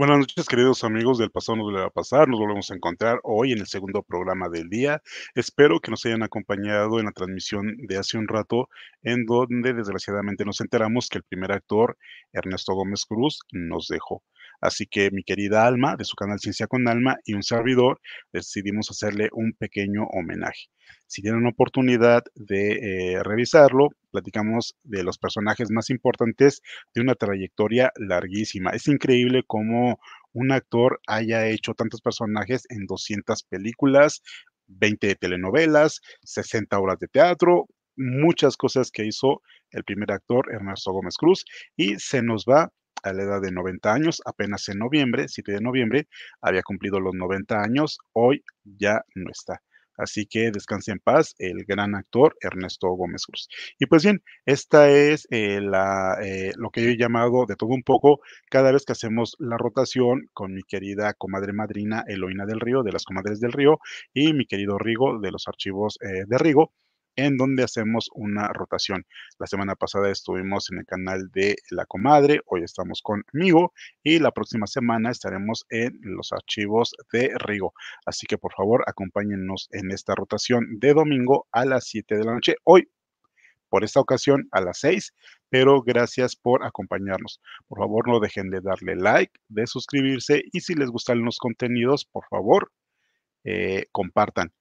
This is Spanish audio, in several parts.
Buenas noches, queridos amigos del pasado nos va a pasar. Nos volvemos a encontrar hoy en el segundo programa del día. Espero que nos hayan acompañado en la transmisión de hace un rato, en donde desgraciadamente nos enteramos que el primer actor, Ernesto Gómez Cruz, nos dejó. Así que mi querida Alma, de su canal Ciencia con Alma, y un servidor, decidimos hacerle un pequeño homenaje. Si tienen oportunidad de eh, revisarlo, platicamos de los personajes más importantes de una trayectoria larguísima. Es increíble cómo un actor haya hecho tantos personajes en 200 películas, 20 telenovelas, 60 obras de teatro, muchas cosas que hizo el primer actor Ernesto Gómez Cruz y se nos va a la edad de 90 años, apenas en noviembre, 7 de noviembre, había cumplido los 90 años, hoy ya no está. Así que descanse en paz el gran actor Ernesto Gómez Cruz. Y pues bien, esta es eh, la, eh, lo que yo he llamado de todo un poco cada vez que hacemos la rotación con mi querida comadre madrina Eloína del Río, de las comadres del Río, y mi querido Rigo de los archivos eh, de Rigo en donde hacemos una rotación. La semana pasada estuvimos en el canal de La Comadre, hoy estamos conmigo y la próxima semana estaremos en los archivos de Rigo. Así que por favor acompáñennos en esta rotación de domingo a las 7 de la noche. Hoy por esta ocasión a las 6, pero gracias por acompañarnos. Por favor, no dejen de darle like, de suscribirse y si les gustan los contenidos, por favor, eh, compartan.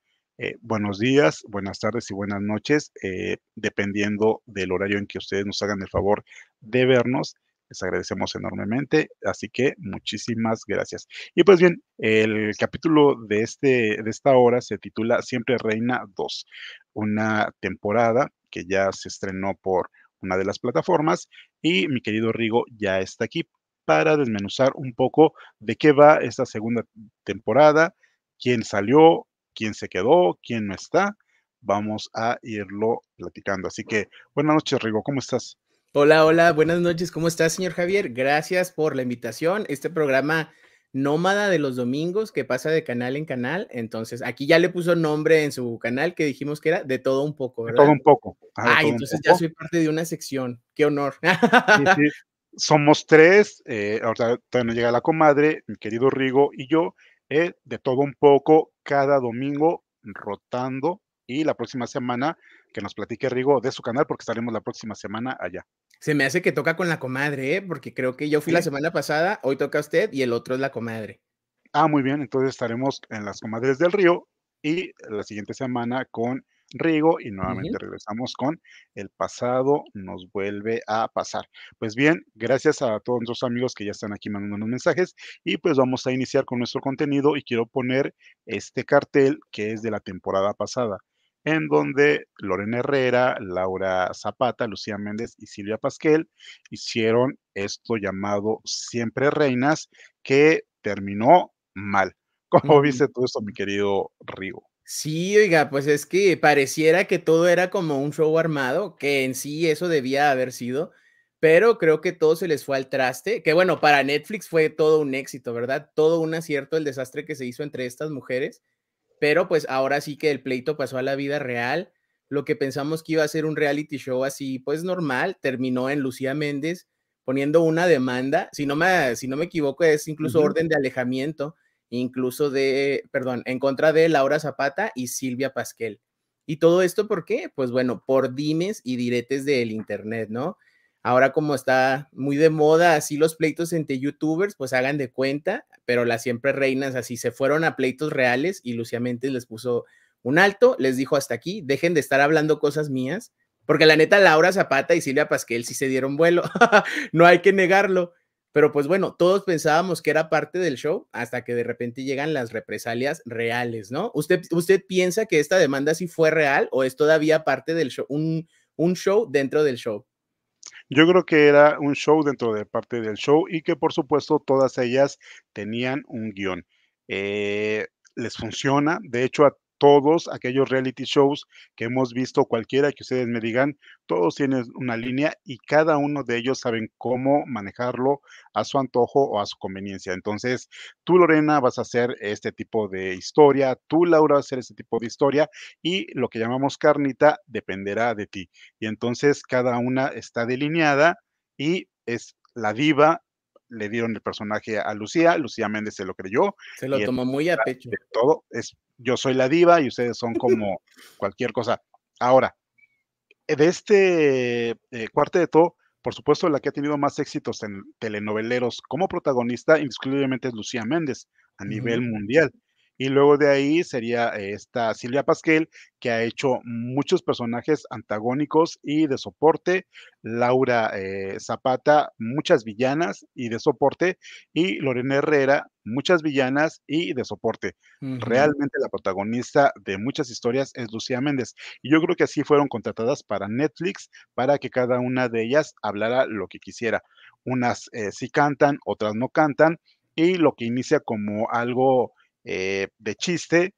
Eh, buenos días, buenas tardes y buenas noches, eh, dependiendo del horario en que ustedes nos hagan el favor de vernos. Les agradecemos enormemente, así que muchísimas gracias. Y pues bien, el capítulo de, este, de esta hora se titula Siempre Reina 2, una temporada que ya se estrenó por una de las plataformas y mi querido Rigo ya está aquí para desmenuzar un poco de qué va esta segunda temporada, quién salió, quién se quedó, quién no está. Vamos a irlo platicando. Así que buenas noches, Rigo, ¿cómo estás? Hola, hola, buenas noches, ¿cómo estás, señor Javier? Gracias por la invitación. Este programa nómada de los domingos que pasa de canal en canal. Entonces, aquí ya le puso nombre en su canal que dijimos que era de todo un poco, ¿verdad? De todo un poco. Ah, Ay, entonces ya soy parte de una sección. Qué honor. Somos tres, eh, ahorita todavía no llega la comadre, mi querido Rigo y yo, eh, de todo un poco, cada domingo rotando y la próxima semana que nos platique Rigo de su canal porque estaremos la próxima semana allá. Se me hace que toca con la comadre, ¿eh? porque creo que yo fui la semana pasada, hoy toca usted y el otro es la comadre. Ah, muy bien, entonces estaremos en las comadres del río y la siguiente semana con Rigo y nuevamente regresamos con El pasado nos vuelve a pasar. Pues bien, gracias a todos nuestros amigos que ya están aquí mandando unos mensajes y pues vamos a iniciar con nuestro contenido y quiero poner este cartel que es de la temporada pasada en donde Lorena Herrera, Laura Zapata, Lucía Méndez y Silvia Pasquel hicieron esto llamado Siempre Reinas, que terminó mal. ¿Cómo dice todo esto, mi querido Rigo? Sí, oiga, pues es que pareciera que todo era como un show armado, que en sí eso debía haber sido, pero creo que todo se les fue al traste, que bueno, para Netflix fue todo un éxito, ¿verdad? Todo un acierto el desastre que se hizo entre estas mujeres, pero pues ahora sí que el pleito pasó a la vida real, lo que pensamos que iba a ser un reality show así, pues normal, terminó en Lucía Méndez poniendo una demanda, si no me, si no me equivoco es incluso orden de alejamiento incluso de, perdón, en contra de Laura Zapata y Silvia Pasquel. ¿Y todo esto por qué? Pues bueno, por dimes y diretes del Internet, ¿no? Ahora como está muy de moda así los pleitos entre youtubers, pues hagan de cuenta, pero las siempre reinas así se fueron a pleitos reales y Lucía les puso un alto, les dijo hasta aquí, dejen de estar hablando cosas mías, porque la neta Laura Zapata y Silvia Pasquel sí se dieron vuelo, no hay que negarlo. Pero pues bueno, todos pensábamos que era parte del show hasta que de repente llegan las represalias reales, ¿no? ¿Usted, usted piensa que esta demanda sí fue real o es todavía parte del show, un, show dentro del show? Yo creo que era un show dentro de parte del show y que por supuesto todas ellas tenían un guión. Eh, les funciona, de hecho a todos aquellos reality shows que hemos visto, cualquiera que ustedes me digan, todos tienen una línea y cada uno de ellos saben cómo manejarlo a su antojo o a su conveniencia. Entonces, tú, Lorena, vas a hacer este tipo de historia, tú, Laura, vas a hacer este tipo de historia y lo que llamamos carnita dependerá de ti. Y entonces cada una está delineada y es la diva le dieron el personaje a Lucía, Lucía Méndez se lo creyó. Se lo tomó muy a pecho. Todo es, yo soy la diva y ustedes son como cualquier cosa. Ahora, de este eh, cuarteto, por supuesto, la que ha tenido más éxitos en telenoveleros como protagonista, indiscutiblemente es Lucía Méndez a nivel mundial. Y luego de ahí sería eh, esta Silvia Pasquel, que ha hecho muchos personajes antagónicos y de soporte. Laura eh, Zapata, muchas villanas y de soporte. Y Lorena Herrera, muchas villanas y de soporte. Realmente la protagonista de muchas historias es Lucía Méndez. Y yo creo que así fueron contratadas para Netflix para que cada una de ellas hablara lo que quisiera. Unas eh, sí cantan, otras no cantan. Y lo que inicia como algo eh, de chiste,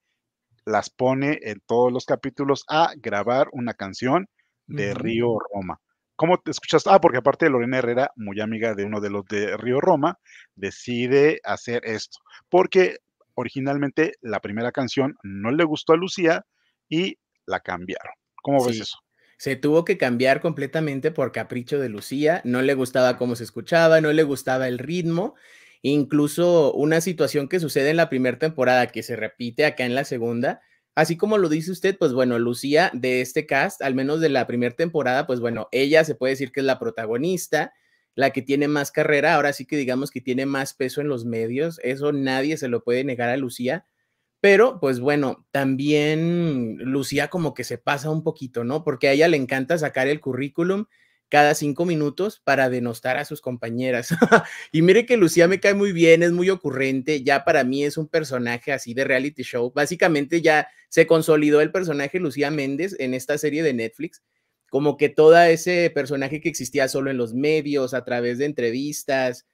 las pone en todos los capítulos a grabar una canción de Río Roma. ¿Cómo te escuchas? Ah, porque aparte Lorena Herrera, muy amiga de uno de los de Río Roma, decide hacer esto, porque originalmente la primera canción no le gustó a Lucía y la cambiaron. ¿Cómo ves eso? se tuvo que cambiar completamente por capricho de Lucía, no le gustaba cómo se escuchaba, no le gustaba el ritmo Incluso una situación que sucede en la primera temporada que se repite acá en la segunda, así como lo dice usted, pues bueno, Lucía de este cast, al menos de la primera temporada, pues bueno, ella se puede decir que es la protagonista, la que tiene más carrera, ahora sí que digamos que tiene más peso en los medios, eso nadie se lo puede negar a Lucía, pero pues bueno, también Lucía como que se pasa un poquito, ¿no? Porque a ella le encanta sacar el currículum cada cinco minutos para denostar a sus compañeras. y mire que Lucía me cae muy bien, es muy ocurrente, ya para mí es un personaje así de reality show. Básicamente ya se consolidó el personaje Lucía Méndez en esta serie de Netflix, como que todo ese personaje que existía solo en los medios, a través de entrevistas,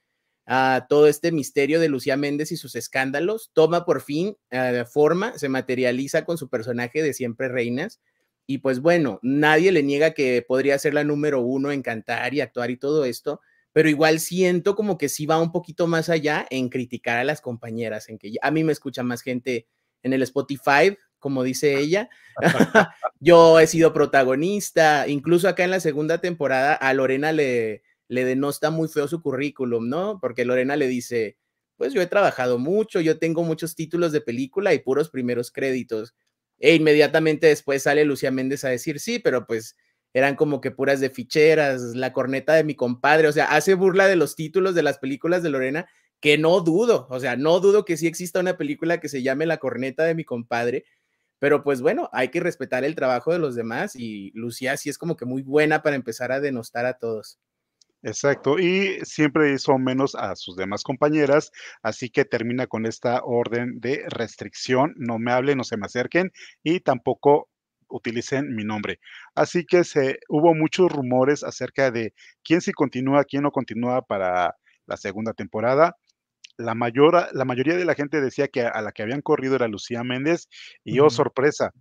a ah, todo este misterio de Lucía Méndez y sus escándalos, toma por fin ah, forma, se materializa con su personaje de siempre reinas y pues bueno, nadie le niega que podría ser la número uno en cantar y actuar y todo esto, pero igual siento como que sí va un poquito más allá en criticar a las compañeras, en que a mí me escucha más gente en el Spotify, como dice ah. ella. Yo he sido protagonista, incluso acá en la segunda temporada a Lorena le, le denosta muy feo su currículum, ¿no? Porque Lorena le dice, pues yo he trabajado mucho, yo tengo muchos títulos de película y puros primeros créditos. E inmediatamente después sale Lucía Méndez a decir sí, pero pues eran como que puras de ficheras, la corneta de mi compadre, o sea, hace burla de los títulos de las películas de Lorena, que no dudo, o sea, no dudo que sí exista una película que se llame La corneta de mi compadre, pero pues bueno, hay que respetar el trabajo de los demás y Lucía sí es como que muy buena para empezar a denostar a todos. Exacto, y siempre hizo menos a sus demás compañeras, así que termina con esta orden de restricción, no me hablen, no se me acerquen y tampoco utilicen mi nombre. Así que se, hubo muchos rumores acerca de quién si continúa, quién no continúa para la segunda temporada. La, mayor, la mayoría de la gente decía que a la que habían corrido era Lucía Méndez y, oh sorpresa,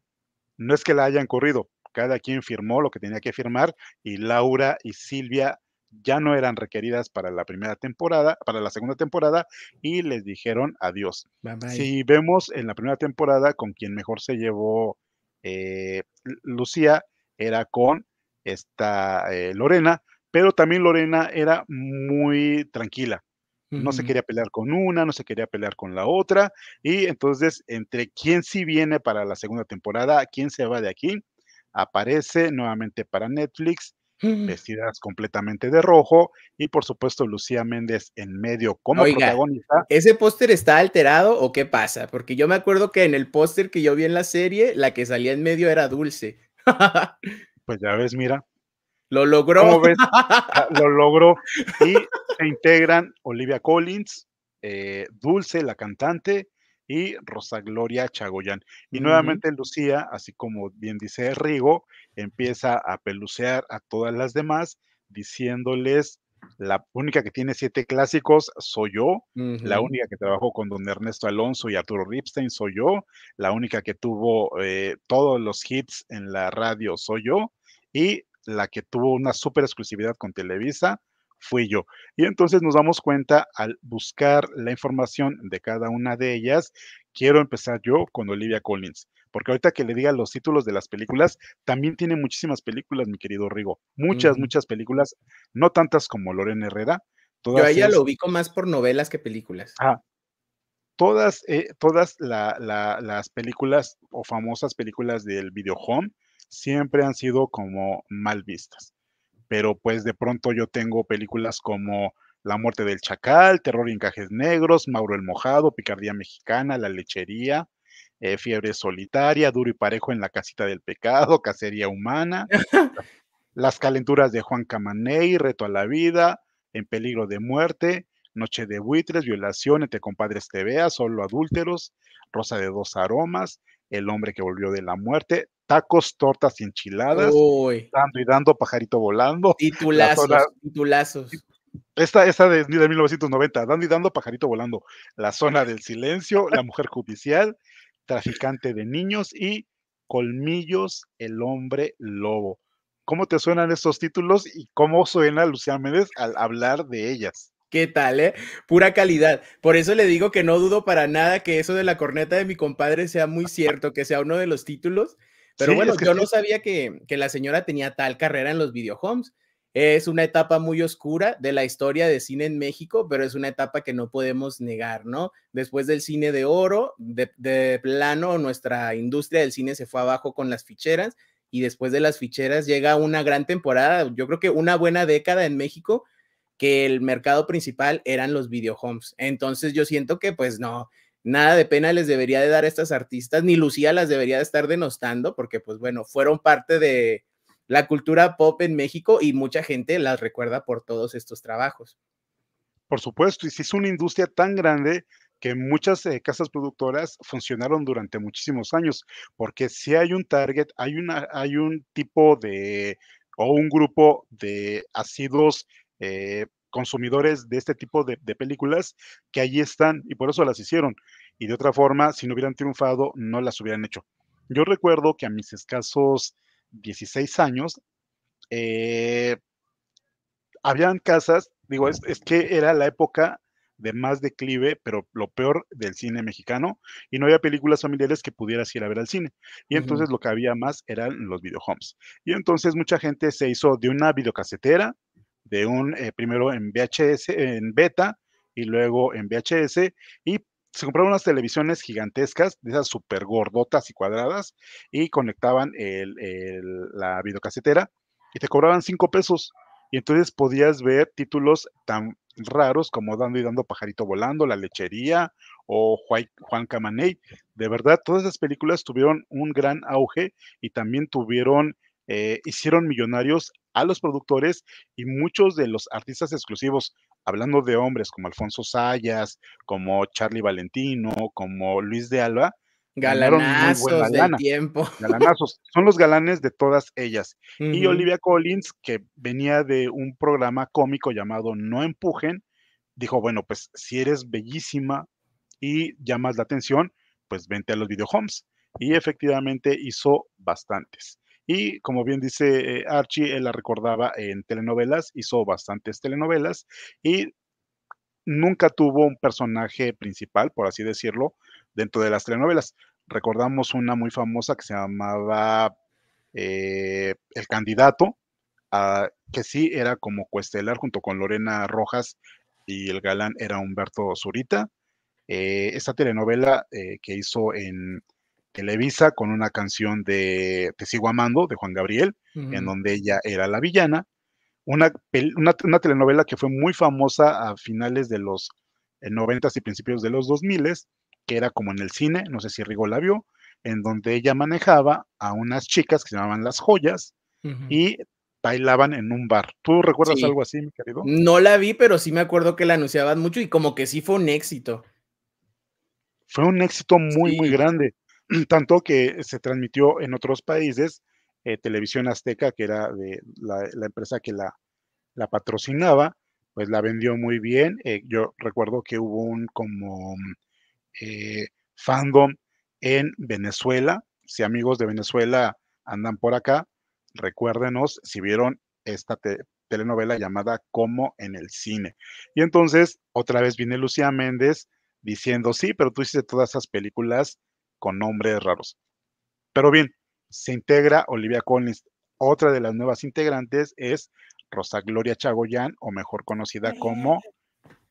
no es que la hayan corrido, cada quien firmó lo que tenía que firmar y Laura y Silvia ya no eran requeridas para la primera temporada, para la segunda temporada, y les dijeron adiós. Si vemos en la primera temporada con quien mejor se llevó eh, Lucía, era con esta eh, Lorena, pero también Lorena era muy tranquila. No se quería pelear con una, no se quería pelear con la otra. Y entonces, entre quién sí viene para la segunda temporada, quién se va de aquí, aparece nuevamente para Netflix Mm. vestidas completamente de rojo y por supuesto Lucía Méndez en medio como protagonista. ¿Ese póster está alterado o qué pasa? Porque yo me acuerdo que en el póster que yo vi en la serie, la que salía en medio era Dulce. pues ya ves, mira. Lo logró. Ah, lo logró. Y se integran Olivia Collins, eh, Dulce, la cantante, y Rosa Gloria Chagoyán. Y nuevamente Lucía, así como bien dice Rigo, empieza a pelucear a todas las demás, diciéndoles, la única que tiene siete clásicos soy yo, la única que trabajó con don Ernesto Alonso y Arturo Ripstein soy yo, la única que tuvo eh, todos los hits en la radio soy yo, y la que tuvo una super exclusividad con Televisa fui yo. Y entonces nos damos cuenta al buscar la información de cada una de ellas. Quiero empezar yo con Olivia Collins. Porque ahorita que le diga los títulos de las películas, también tiene muchísimas películas, mi querido Rigo. Muchas, muchas películas, no tantas como Lorena Herrera. Yo ella lo ubico más por novelas que películas. Ah, todas, eh, todas las películas o famosas películas del videohome siempre han sido como mal vistas. Pero pues de pronto yo tengo películas como La muerte del chacal, Terror en encajes negros, Mauro el mojado, Picardía mexicana, La lechería, eh, fiebre Solitaria, Duro y Parejo en la Casita del Pecado, Cacería Humana, Las Calenturas de Juan Camaney, Reto a la Vida, En Peligro de Muerte, Noche de Buitres, Violación entre compadres te Solo Adúlteros, Rosa de Dos Aromas, El Hombre que Volvió de la Muerte, Tacos, Tortas y Enchiladas, Dando y Dando, Pajarito Volando. Y tu titulazos. Esta, esta de, de 1990, Dando y Dando, Pajarito Volando, La Zona del Silencio, La Mujer Judicial, traficante de niños y Colmillos, el hombre lobo. ¿Cómo te suenan estos títulos y cómo suena Lucía Méndez al hablar de ellas? ¿Qué tal, eh? Pura calidad. Por eso le digo que no dudo para nada que eso de la corneta de mi compadre sea muy cierto, que sea uno de los títulos. Pero bueno, yo no sabía que, que, la señora tenía tal carrera en los videohomes. Es una etapa muy oscura de la historia de cine en México, pero es una etapa que no podemos negar, ¿no? Después del cine de oro, de, plano, nuestra industria del cine se fue abajo con las ficheras y después de las ficheras llega una gran temporada, yo creo que una buena década en México, que el mercado principal eran los videohomes. Entonces yo siento que pues no, nada de pena les debería de dar a estas artistas, ni Lucía las debería de estar denostando, porque pues bueno, fueron parte de la cultura pop en México y mucha gente las recuerda por todos estos trabajos. Por supuesto, y si es una industria tan grande que muchas eh, casas productoras funcionaron durante muchísimos años, porque si hay un target, hay, una, hay un tipo de, o un grupo de asiduos eh, consumidores de este tipo de, de, películas que allí están y por eso las hicieron. Y de otra forma, si no hubieran triunfado, no las hubieran hecho. Yo recuerdo que a mis escasos 16 años, eh, habían casas, digo, es, que era la época de más declive, pero lo peor del cine mexicano, y no había películas familiares que pudieras ir a ver al cine. Y entonces lo que había más eran los videohomes. Y entonces mucha gente se hizo de una videocasetera, de un eh, primero en VHS, en beta, y luego en VHS, y se compraban unas televisiones gigantescas, de esas super gordotas y cuadradas, y conectaban la videocasetera y te cobraban cinco pesos. Y entonces podías ver títulos tan raros como Dando y Dando Pajarito Volando, La Lechería o Juan Camaney. De verdad, todas esas películas tuvieron un gran auge y también tuvieron, eh, hicieron millonarios a los productores y muchos de los artistas exclusivos hablando de hombres como Alfonso Sayas, como Charlie Valentino, como Luis de Alba. Galanazos del tiempo. Galanazos. Son los galanes de todas ellas. Y Olivia Collins, que venía de un programa cómico llamado No Empujen, dijo, bueno, pues si eres bellísima y llamas la atención, pues vente a los videohomes. Y efectivamente hizo bastantes. Y como bien dice eh, Archie, él la recordaba en telenovelas, hizo bastantes telenovelas y nunca tuvo un personaje principal, por así decirlo, dentro de las telenovelas. Recordamos una muy famosa que se llamaba eh, El Candidato, ah, que sí era como Cuestelar, junto con Lorena Rojas y el galán era Humberto Zurita. Eh, esta telenovela que hizo en Televisa con una canción de Te sigo amando de Juan Gabriel, en donde ella era la villana. Una, una, telenovela que fue muy famosa a finales de los eh, noventas y principios de los dos miles que era como en el cine, no sé si Rigo la vio, en donde ella manejaba a unas chicas que se llamaban Las Joyas y bailaban en un bar. ¿Tú recuerdas algo así, mi querido? No la vi, pero sí me acuerdo que la anunciaban mucho y como que sí fue un éxito. Fue un éxito muy, muy grande tanto que se transmitió en otros países, eh, Televisión Azteca, que era de la, empresa que la, patrocinaba, pues la vendió muy bien. Eh, yo recuerdo que hubo un como eh, fandom en Venezuela. Si amigos de Venezuela andan por acá, recuérdenos si vieron esta telenovela llamada Como en el cine. Y entonces otra vez viene Lucía Méndez diciendo, sí, pero tú hiciste todas esas películas con nombres raros. Pero bien, se integra Olivia Collins. Otra de las nuevas integrantes es Rosa Gloria Chagoyán, o mejor conocida como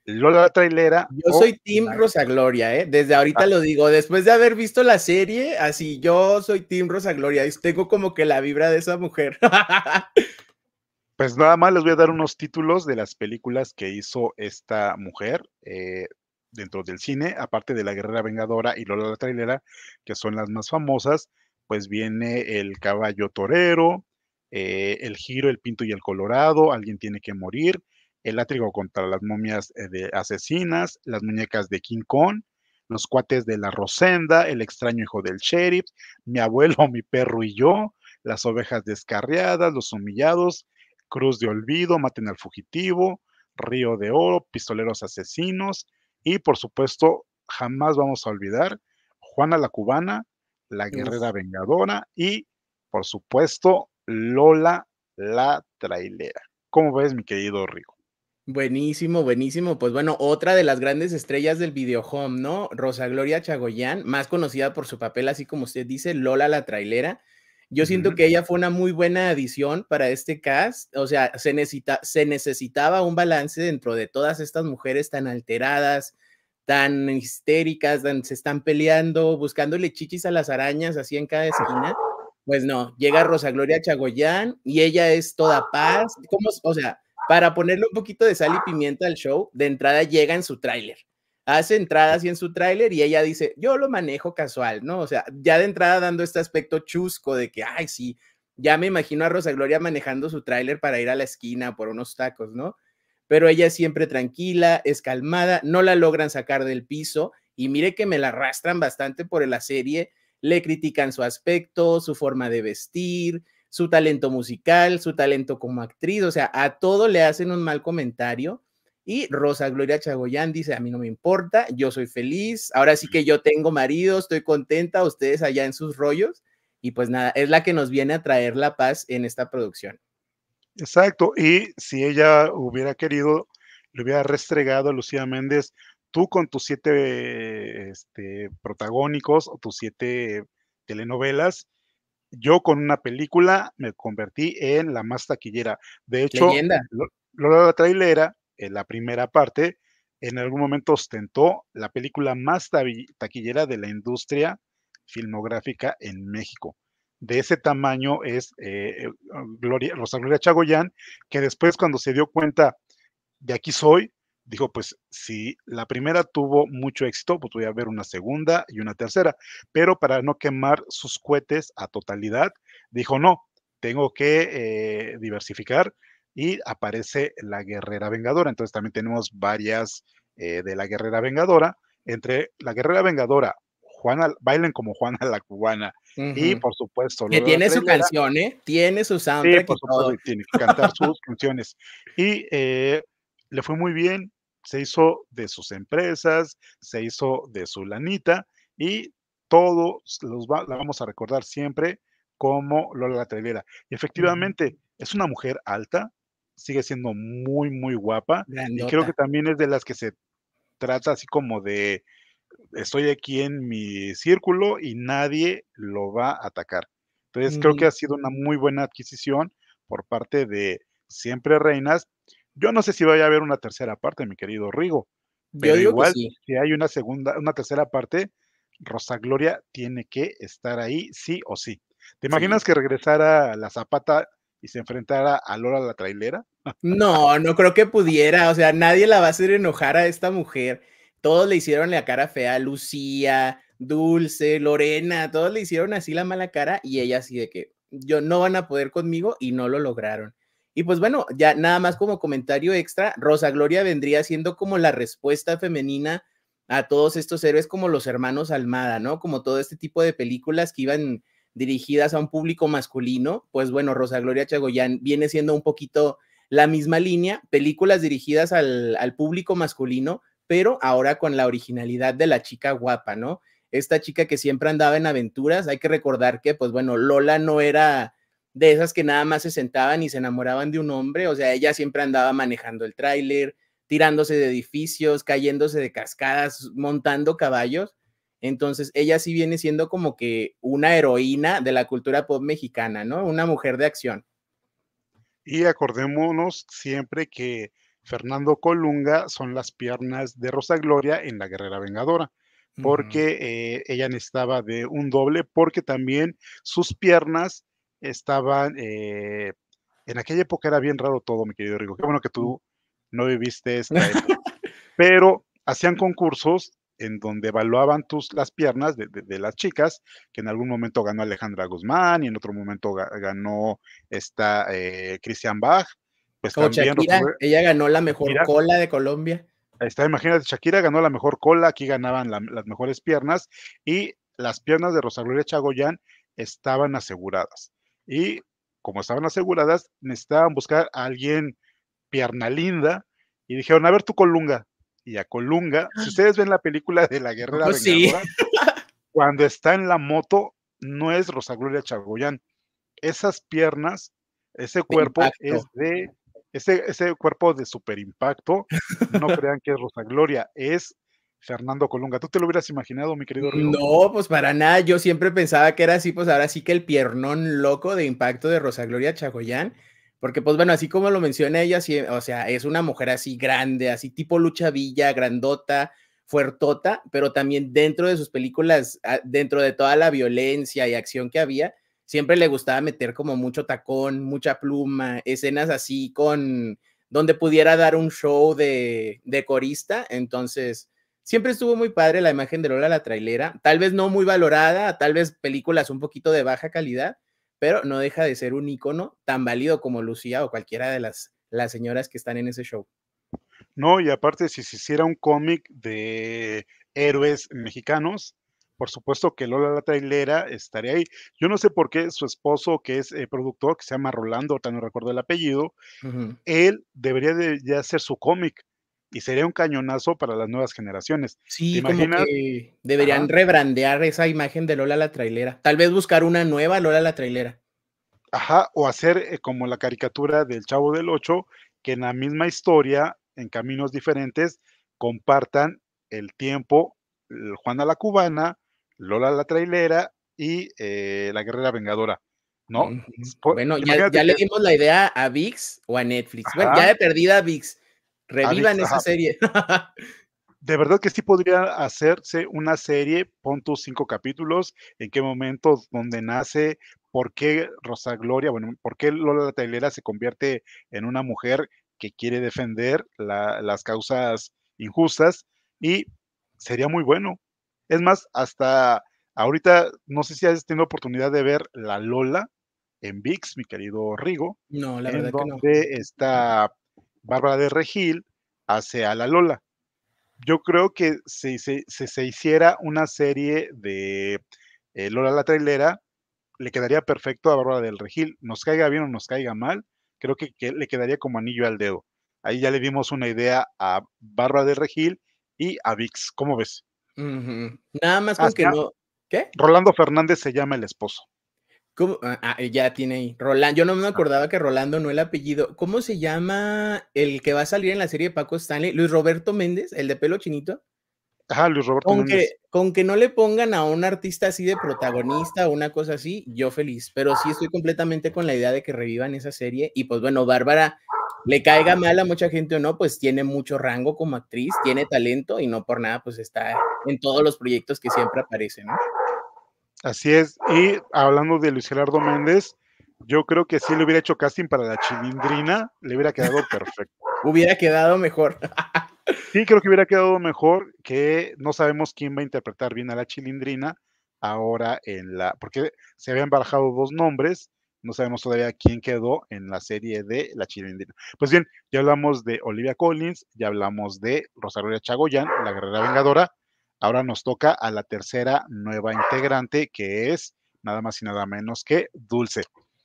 Lola Trailera. Yo soy Tim Rosa Gloria, ¿eh? Desde ahorita ah. lo digo. Después de haber visto la serie, así yo soy Tim Rosa Gloria. Y tengo como que la vibra de esa mujer. pues nada más les voy a dar unos títulos de las películas que hizo esta mujer. Eh, dentro del cine, aparte de La Guerrera Vengadora y Lola la Trailera, que son las más famosas, pues viene El Caballo Torero, eh, El Giro, El Pinto y El Colorado, Alguien Tiene que Morir, El átrigo contra las Momias eh, de Asesinas, Las Muñecas de King Kong, Los Cuates de la Rosenda, El Extraño Hijo del Sheriff, Mi Abuelo, Mi Perro y Yo, Las Ovejas Descarriadas, Los Humillados, Cruz de Olvido, Maten al Fugitivo, Río de Oro, Pistoleros Asesinos, y por supuesto, jamás vamos a olvidar Juana la Cubana, la guerrera vengadora y, por supuesto, Lola la trailera. ¿Cómo ves, mi querido Rico? Buenísimo, buenísimo. Pues bueno, otra de las grandes estrellas del videohome, ¿no? Rosa Gloria Chagoyán, más conocida por su papel, así como usted dice, Lola la trailera yo siento que ella fue una muy buena adición para este cast, o sea, se, necesita, se necesitaba un balance dentro de todas estas mujeres tan alteradas, tan histéricas, tan, se están peleando, buscándole chichis a las arañas así en cada esquina. Pues no, llega Rosa Gloria Chagoyán y ella es toda paz. o sea, para ponerle un poquito de sal y pimienta al show, de entrada llega en su tráiler hace entradas y en su tráiler y ella dice, yo lo manejo casual, ¿no? O sea, ya de entrada dando este aspecto chusco de que, ay, sí, ya me imagino a Rosa Gloria manejando su tráiler para ir a la esquina por unos tacos, ¿no? Pero ella es siempre tranquila, es calmada, no la logran sacar del piso y mire que me la arrastran bastante por la serie, le critican su aspecto, su forma de vestir, su talento musical, su talento como actriz, o sea, a todo le hacen un mal comentario y Rosa Gloria Chagoyán dice, a mí no me importa, yo soy feliz, ahora sí que yo tengo marido, estoy contenta, ustedes allá en sus rollos. Y pues nada, es la que nos viene a traer la paz en esta producción. Exacto, y si ella hubiera querido, le hubiera restregado a Lucía Méndez, tú con tus siete este, protagónicos o tus siete telenovelas, yo con una película me convertí en la más taquillera. De hecho, Leyenda. de la Trailera la primera parte, en algún momento ostentó la película más taquillera de la industria filmográfica en México. De ese tamaño es eh, eh, Gloria, Rosa Gloria Chagoyán, que después cuando se dio cuenta de aquí soy, dijo, pues si la primera tuvo mucho éxito, pues voy a ver una segunda y una tercera. Pero para no quemar sus cohetes a totalidad, dijo, no, tengo que eh, diversificar y aparece la guerrera vengadora. Entonces también tenemos varias eh, de la guerrera vengadora. Entre la guerrera vengadora, Juana, bailen como Juana la cubana. Y por supuesto, que tiene su canción, ¿eh? Tiene su soundtrack. tiene que cantar sus canciones. Y eh, le fue muy bien, se hizo de sus empresas, se hizo de su lanita y todos los va, la vamos a recordar siempre como Lola la Y efectivamente, es una mujer alta, sigue siendo muy, muy guapa. Y creo que también es de las que se trata así como de, estoy aquí en mi círculo y nadie lo va a atacar. Entonces, creo que ha sido una muy buena adquisición por parte de Siempre Reinas. Yo no sé si vaya a haber una tercera parte, mi querido Rigo. Pero igual, si hay una segunda, una tercera parte, Rosa Gloria tiene que estar ahí, sí o sí. ¿Te imaginas que regresara la Zapata y se enfrentara a Lola la trailera? No, no creo que pudiera. O sea, nadie la va a hacer enojar a esta mujer. Todos le hicieron la cara fea, Lucía, Dulce, Lorena, todos le hicieron así la mala cara y ella así de que yo no van a poder conmigo y no lo lograron. Y pues bueno, ya nada más como comentario extra, Rosa Gloria vendría siendo como la respuesta femenina a todos estos héroes como los hermanos Almada, ¿no? Como todo este tipo de películas que iban dirigidas a un público masculino, pues bueno, Rosa Gloria Chagoyán viene siendo un poquito la misma línea, películas dirigidas al, al público masculino, pero ahora con la originalidad de la chica guapa, ¿no? Esta chica que siempre andaba en aventuras, hay que recordar que, pues bueno, Lola no era de esas que nada más se sentaban y se enamoraban de un hombre, o sea, ella siempre andaba manejando el tráiler, tirándose de edificios, cayéndose de cascadas, montando caballos. Entonces, ella sí viene siendo como que una heroína de la cultura pop mexicana, ¿no? Una mujer de acción. Y acordémonos siempre que Fernando Colunga son las piernas de Rosa Gloria en La Guerrera Vengadora, porque eh, ella necesitaba de un doble, porque también sus piernas estaban, eh, en aquella época era bien raro todo, mi querido Rico. qué bueno que tú no viviste esta época, pero hacían concursos en donde evaluaban tus, las piernas de, las chicas, que en algún momento ganó Alejandra Guzmán y en otro momento ganó esta eh, Christian Bach. Pues también Shakira, ella ganó la mejor cola de Colombia. Está, imagínate, Shakira ganó la mejor cola, aquí ganaban las mejores piernas y las piernas de Rosalía Chagoyán estaban aseguradas. Y como estaban aseguradas, necesitaban buscar a alguien pierna linda y dijeron, a ver tu colunga, y a Colunga. Si ustedes ven la película de la Guerra de pues vengadora, cuando está en la moto, no es Rosa Gloria Chagoyán. Esas piernas, ese cuerpo es de ese, ese cuerpo de super impacto, No crean que es Rosa Gloria, es Fernando Colunga. ¿Tú te lo hubieras imaginado, mi querido No, pues para nada. Yo siempre pensaba que era así, pues ahora sí que el piernón loco de impacto de Rosa Gloria Chagoyán. Porque, pues bueno, así como lo menciona ella, o sea, es una mujer así grande, así tipo luchavilla, grandota, fuertota, pero también dentro de sus películas, ah, dentro de toda la violencia y acción que había, siempre le gustaba meter como mucho tacón, mucha pluma, escenas así con donde pudiera dar un show de, de corista. Entonces, siempre estuvo muy padre la imagen de Lola la trailera, tal vez no muy valorada, tal vez películas un poquito de baja calidad, pero no deja de ser un icono tan válido como Lucía o cualquiera de las, las señoras que están en ese show. No, y aparte, si se hiciera un cómic de héroes mexicanos, por supuesto que Lola la trailera estaría ahí. Yo no sé por qué su esposo, que es eh, productor, que se llama Rolando, no recuerdo el apellido, él debería de, ya hacer su cómic, y sería un cañonazo para las nuevas generaciones. Sí, que deberían rebrandear esa imagen de Lola la trailera. Tal vez buscar una nueva Lola la trailera. Ajá, o hacer eh, como la caricatura del Chavo del Ocho, que en la misma historia, en caminos diferentes, compartan el tiempo Juan Juana la Cubana, Lola la trailera y eh, la Guerrera Vengadora. ¿no? Bueno, ya, le dimos la idea a VIX o a Netflix. Bueno, ya de perdida a VIX. Revivan esa serie. de verdad que sí podría hacerse una serie, pon tus cinco capítulos, en qué momento, dónde nace, por qué Rosa Gloria, bueno, por qué Lola Tailera se convierte en una mujer que quiere defender las causas injustas y sería muy bueno. Es más, hasta ahorita, no sé si has tenido oportunidad de ver La Lola en VIX, mi querido Rigo. No, la verdad donde que no. Está Bárbara de Regil hace a la Lola. Yo creo que si se, hiciera una serie de eh, Lola la trailera, le quedaría perfecto a Bárbara del Regil. Nos caiga bien o nos caiga mal, creo que, le quedaría como anillo al dedo. Ahí ya le dimos una idea a Bárbara de Regil y a Vix. ¿Cómo ves? Nada más porque que no. ¿Qué? Rolando Fernández se llama el esposo. Ah, ah, eh, ya tiene ahí. Yo no me acordaba que Rolando no el apellido. ¿Cómo se llama el que va a salir en la serie de Paco Stanley? Luis Roberto Méndez, el de pelo chinito. Ajá, Luis Roberto con Méndez. Que, con que no le pongan a un artista así de protagonista o una cosa así, yo feliz. Pero sí estoy completamente con la idea de que revivan esa serie. Y pues bueno, Bárbara, le caiga mal a mucha gente o no, pues tiene mucho rango como actriz, tiene talento y no por nada, pues está en todos los proyectos que siempre aparecen, ¿no? Así es. Y hablando de Luis Gerardo Méndez, yo creo que si le hubiera hecho casting para la chilindrina, le hubiera quedado perfecto. hubiera quedado mejor. sí, creo que hubiera quedado mejor que no sabemos quién va a interpretar bien a la chilindrina ahora en la. Porque se habían barajado dos nombres. No sabemos todavía quién quedó en la serie de La Chilindrina. Pues bien, ya hablamos de Olivia Collins, ya hablamos de Rosario Chagoyán, la guerrera vengadora, Ahora nos toca a la tercera nueva integrante, que es nada más y nada menos que Dulce.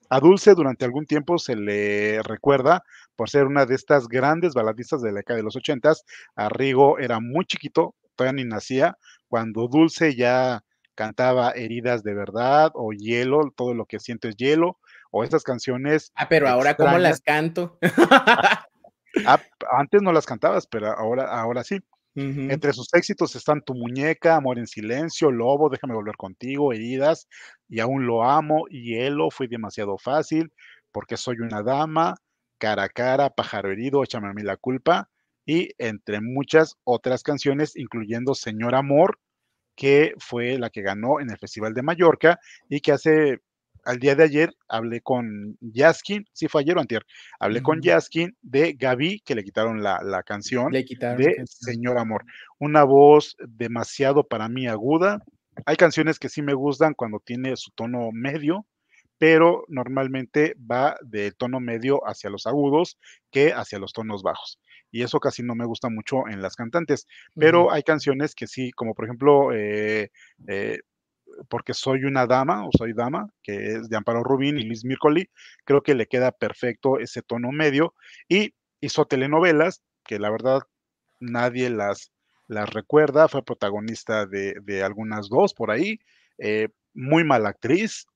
A Dulce durante algún tiempo se le recuerda por ser una de estas grandes baladistas de la década de los ochentas. Arrigo era muy chiquito, todavía ni nacía, cuando Dulce ya cantaba Heridas de Verdad o Hielo, todo lo que siento es hielo, o estas canciones. Ah, pero ahora cómo las canto. Ah, ah, antes no las cantabas, pero ahora, ahora sí. Entre sus éxitos están Tu Muñeca, Amor en Silencio, Lobo, Déjame Volver Contigo, Heridas, Y Aún Lo Amo, Hielo, Fui Demasiado Fácil, Porque Soy una Dama, Cara a Cara, Pájaro Herido, Échame a mí la culpa, y entre muchas otras canciones, incluyendo Señor Amor, que fue la que ganó en el Festival de Mallorca y que hace al día de ayer hablé con Jaskin, sí fue ayer o antier, hablé con Jaskin de Gaby, que le quitaron la, canción le quitaron de Señor Amor. Una voz demasiado para mí aguda. Hay canciones que sí me gustan cuando tiene su tono medio, pero normalmente va del tono medio hacia los agudos que hacia los tonos bajos. Y eso casi no me gusta mucho en las cantantes, pero hay canciones que sí, como por ejemplo... Eh, eh, porque soy una dama o soy dama, que es de Amparo Rubín y Luis Mircoli, creo que le queda perfecto ese tono medio. Y hizo telenovelas, que la verdad nadie las, las recuerda, fue protagonista de, algunas dos por ahí, eh, muy mala actriz,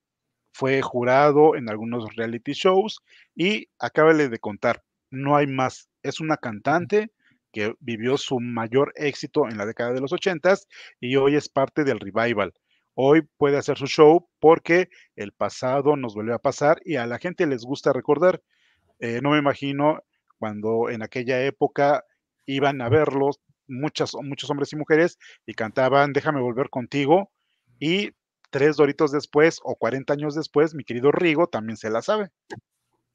fue jurado en algunos reality shows y acábale de contar, no hay más, es una cantante que vivió su mayor éxito en la década de los ochentas y hoy es parte del revival hoy puede hacer su show porque el pasado nos vuelve a pasar y a la gente les gusta recordar. Eh, no me imagino cuando en aquella época iban a verlos muchas, muchos hombres y mujeres y cantaban Déjame volver contigo y tres doritos después o 40 años después, mi querido Rigo también se la sabe.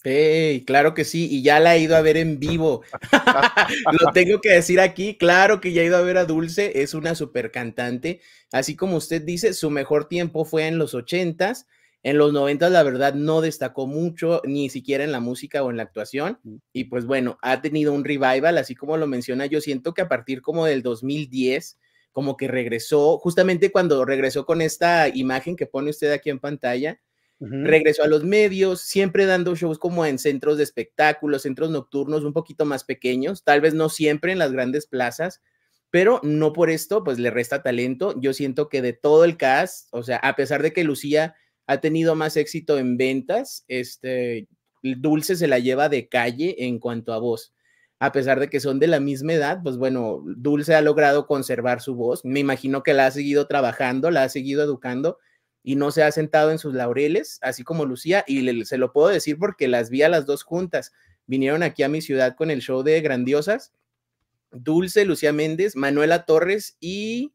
Hey, claro que sí, y ya la he ido a ver en vivo. Lo tengo que decir aquí, claro que ya he ido a ver a Dulce, es una super cantante. Así como usted dice, su mejor tiempo fue en los ochentas. En los 90, la verdad, no destacó mucho, ni siquiera en la música o en la actuación. Mm. Y pues bueno, ha tenido un revival, así como lo menciona. Yo siento que a partir como del 2010, como que regresó, justamente cuando regresó con esta imagen que pone usted aquí en pantalla, Regresó a los medios, siempre dando shows como en centros de espectáculos, centros nocturnos un poquito más pequeños, tal vez no siempre en las grandes plazas, pero no por esto, pues le resta talento. Yo siento que de todo el cast, o sea, a pesar de que Lucía ha tenido más éxito en ventas, este, Dulce se la lleva de calle en cuanto a voz. A pesar de que son de la misma edad, pues bueno, Dulce ha logrado conservar su voz. Me imagino que la ha seguido trabajando, la ha seguido educando y no se ha sentado en sus laureles, así como Lucía, y se lo puedo decir porque las vi a las dos juntas. Vinieron aquí a mi ciudad con el show de Grandiosas, Dulce, Lucía Méndez, Manuela Torres y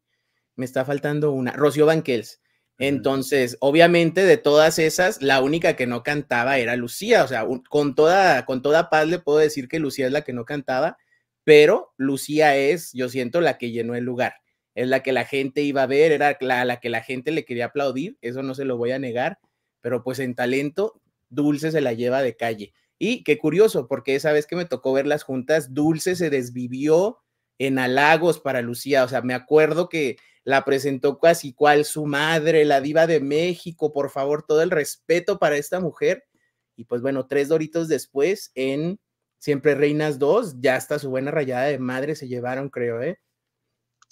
me está faltando una, Rocío Banquels. Entonces, obviamente de todas esas, la única que no cantaba era Lucía, o sea, con, toda, con toda paz le puedo decir que Lucía es la que no cantaba, pero Lucía es, yo siento, la que llenó el lugar es la que la gente iba a ver, era la, la que la gente le quería aplaudir, eso no se lo voy a negar, pero pues en talento Dulce se la lleva de calle. Y qué curioso, porque esa vez que me tocó ver las juntas, Dulce se desvivió en halagos para Lucía. O sea, me acuerdo que la presentó casi cual su madre, la diva de México, por favor, todo el respeto para esta mujer. Y pues bueno, tres doritos después en Siempre Reinas 2, ya hasta su buena rayada de madre se llevaron, creo, ¿eh?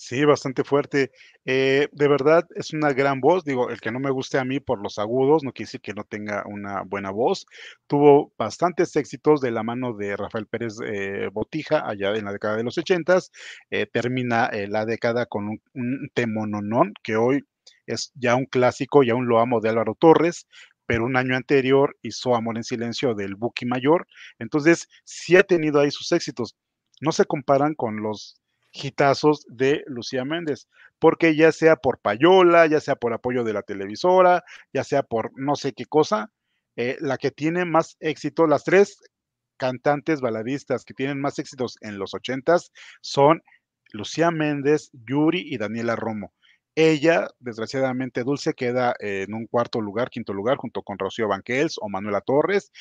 Sí, bastante fuerte. Eh, de verdad es una gran voz. Digo, el que no me guste a mí por los agudos no quiere decir que no tenga una buena voz. Tuvo bastantes éxitos de la mano de Rafael Pérez eh, Botija allá en la década de los ochentas. Eh, termina la década con un, un temononón que hoy es ya un clásico, y aún lo amo de Álvaro Torres pero un año anterior hizo Amor en Silencio del Buki Mayor. Entonces, sí ha tenido ahí sus éxitos. No se comparan con los Gitazos de Lucía Méndez, porque ya sea por payola, ya sea por apoyo de la televisora, ya sea por no sé qué cosa, eh, la que tiene más éxito, las tres cantantes baladistas que tienen más éxitos en los ochentas son Lucía Méndez, Yuri y Daniela Romo. Ella, desgraciadamente, Dulce queda en un cuarto lugar, quinto lugar, junto con Rocío Banquels o Manuela Torres,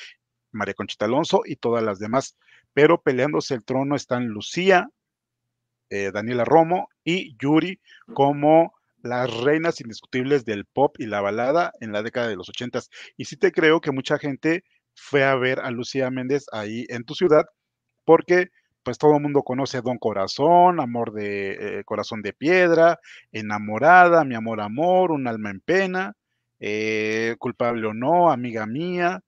María Conchita Alonso y todas las demás. Pero peleándose el trono están Lucía, eh, Daniela Romo y Yuri como las reinas indiscutibles del pop y la balada en la década de los ochentas. Y sí te creo que mucha gente fue a ver a Lucía Méndez ahí en tu ciudad, porque pues todo el mundo conoce a Don Corazón, Amor de eh, Corazón de Piedra, Enamorada, Mi Amor Amor, Un Alma en Pena, eh, Culpable o No, Amiga Mía,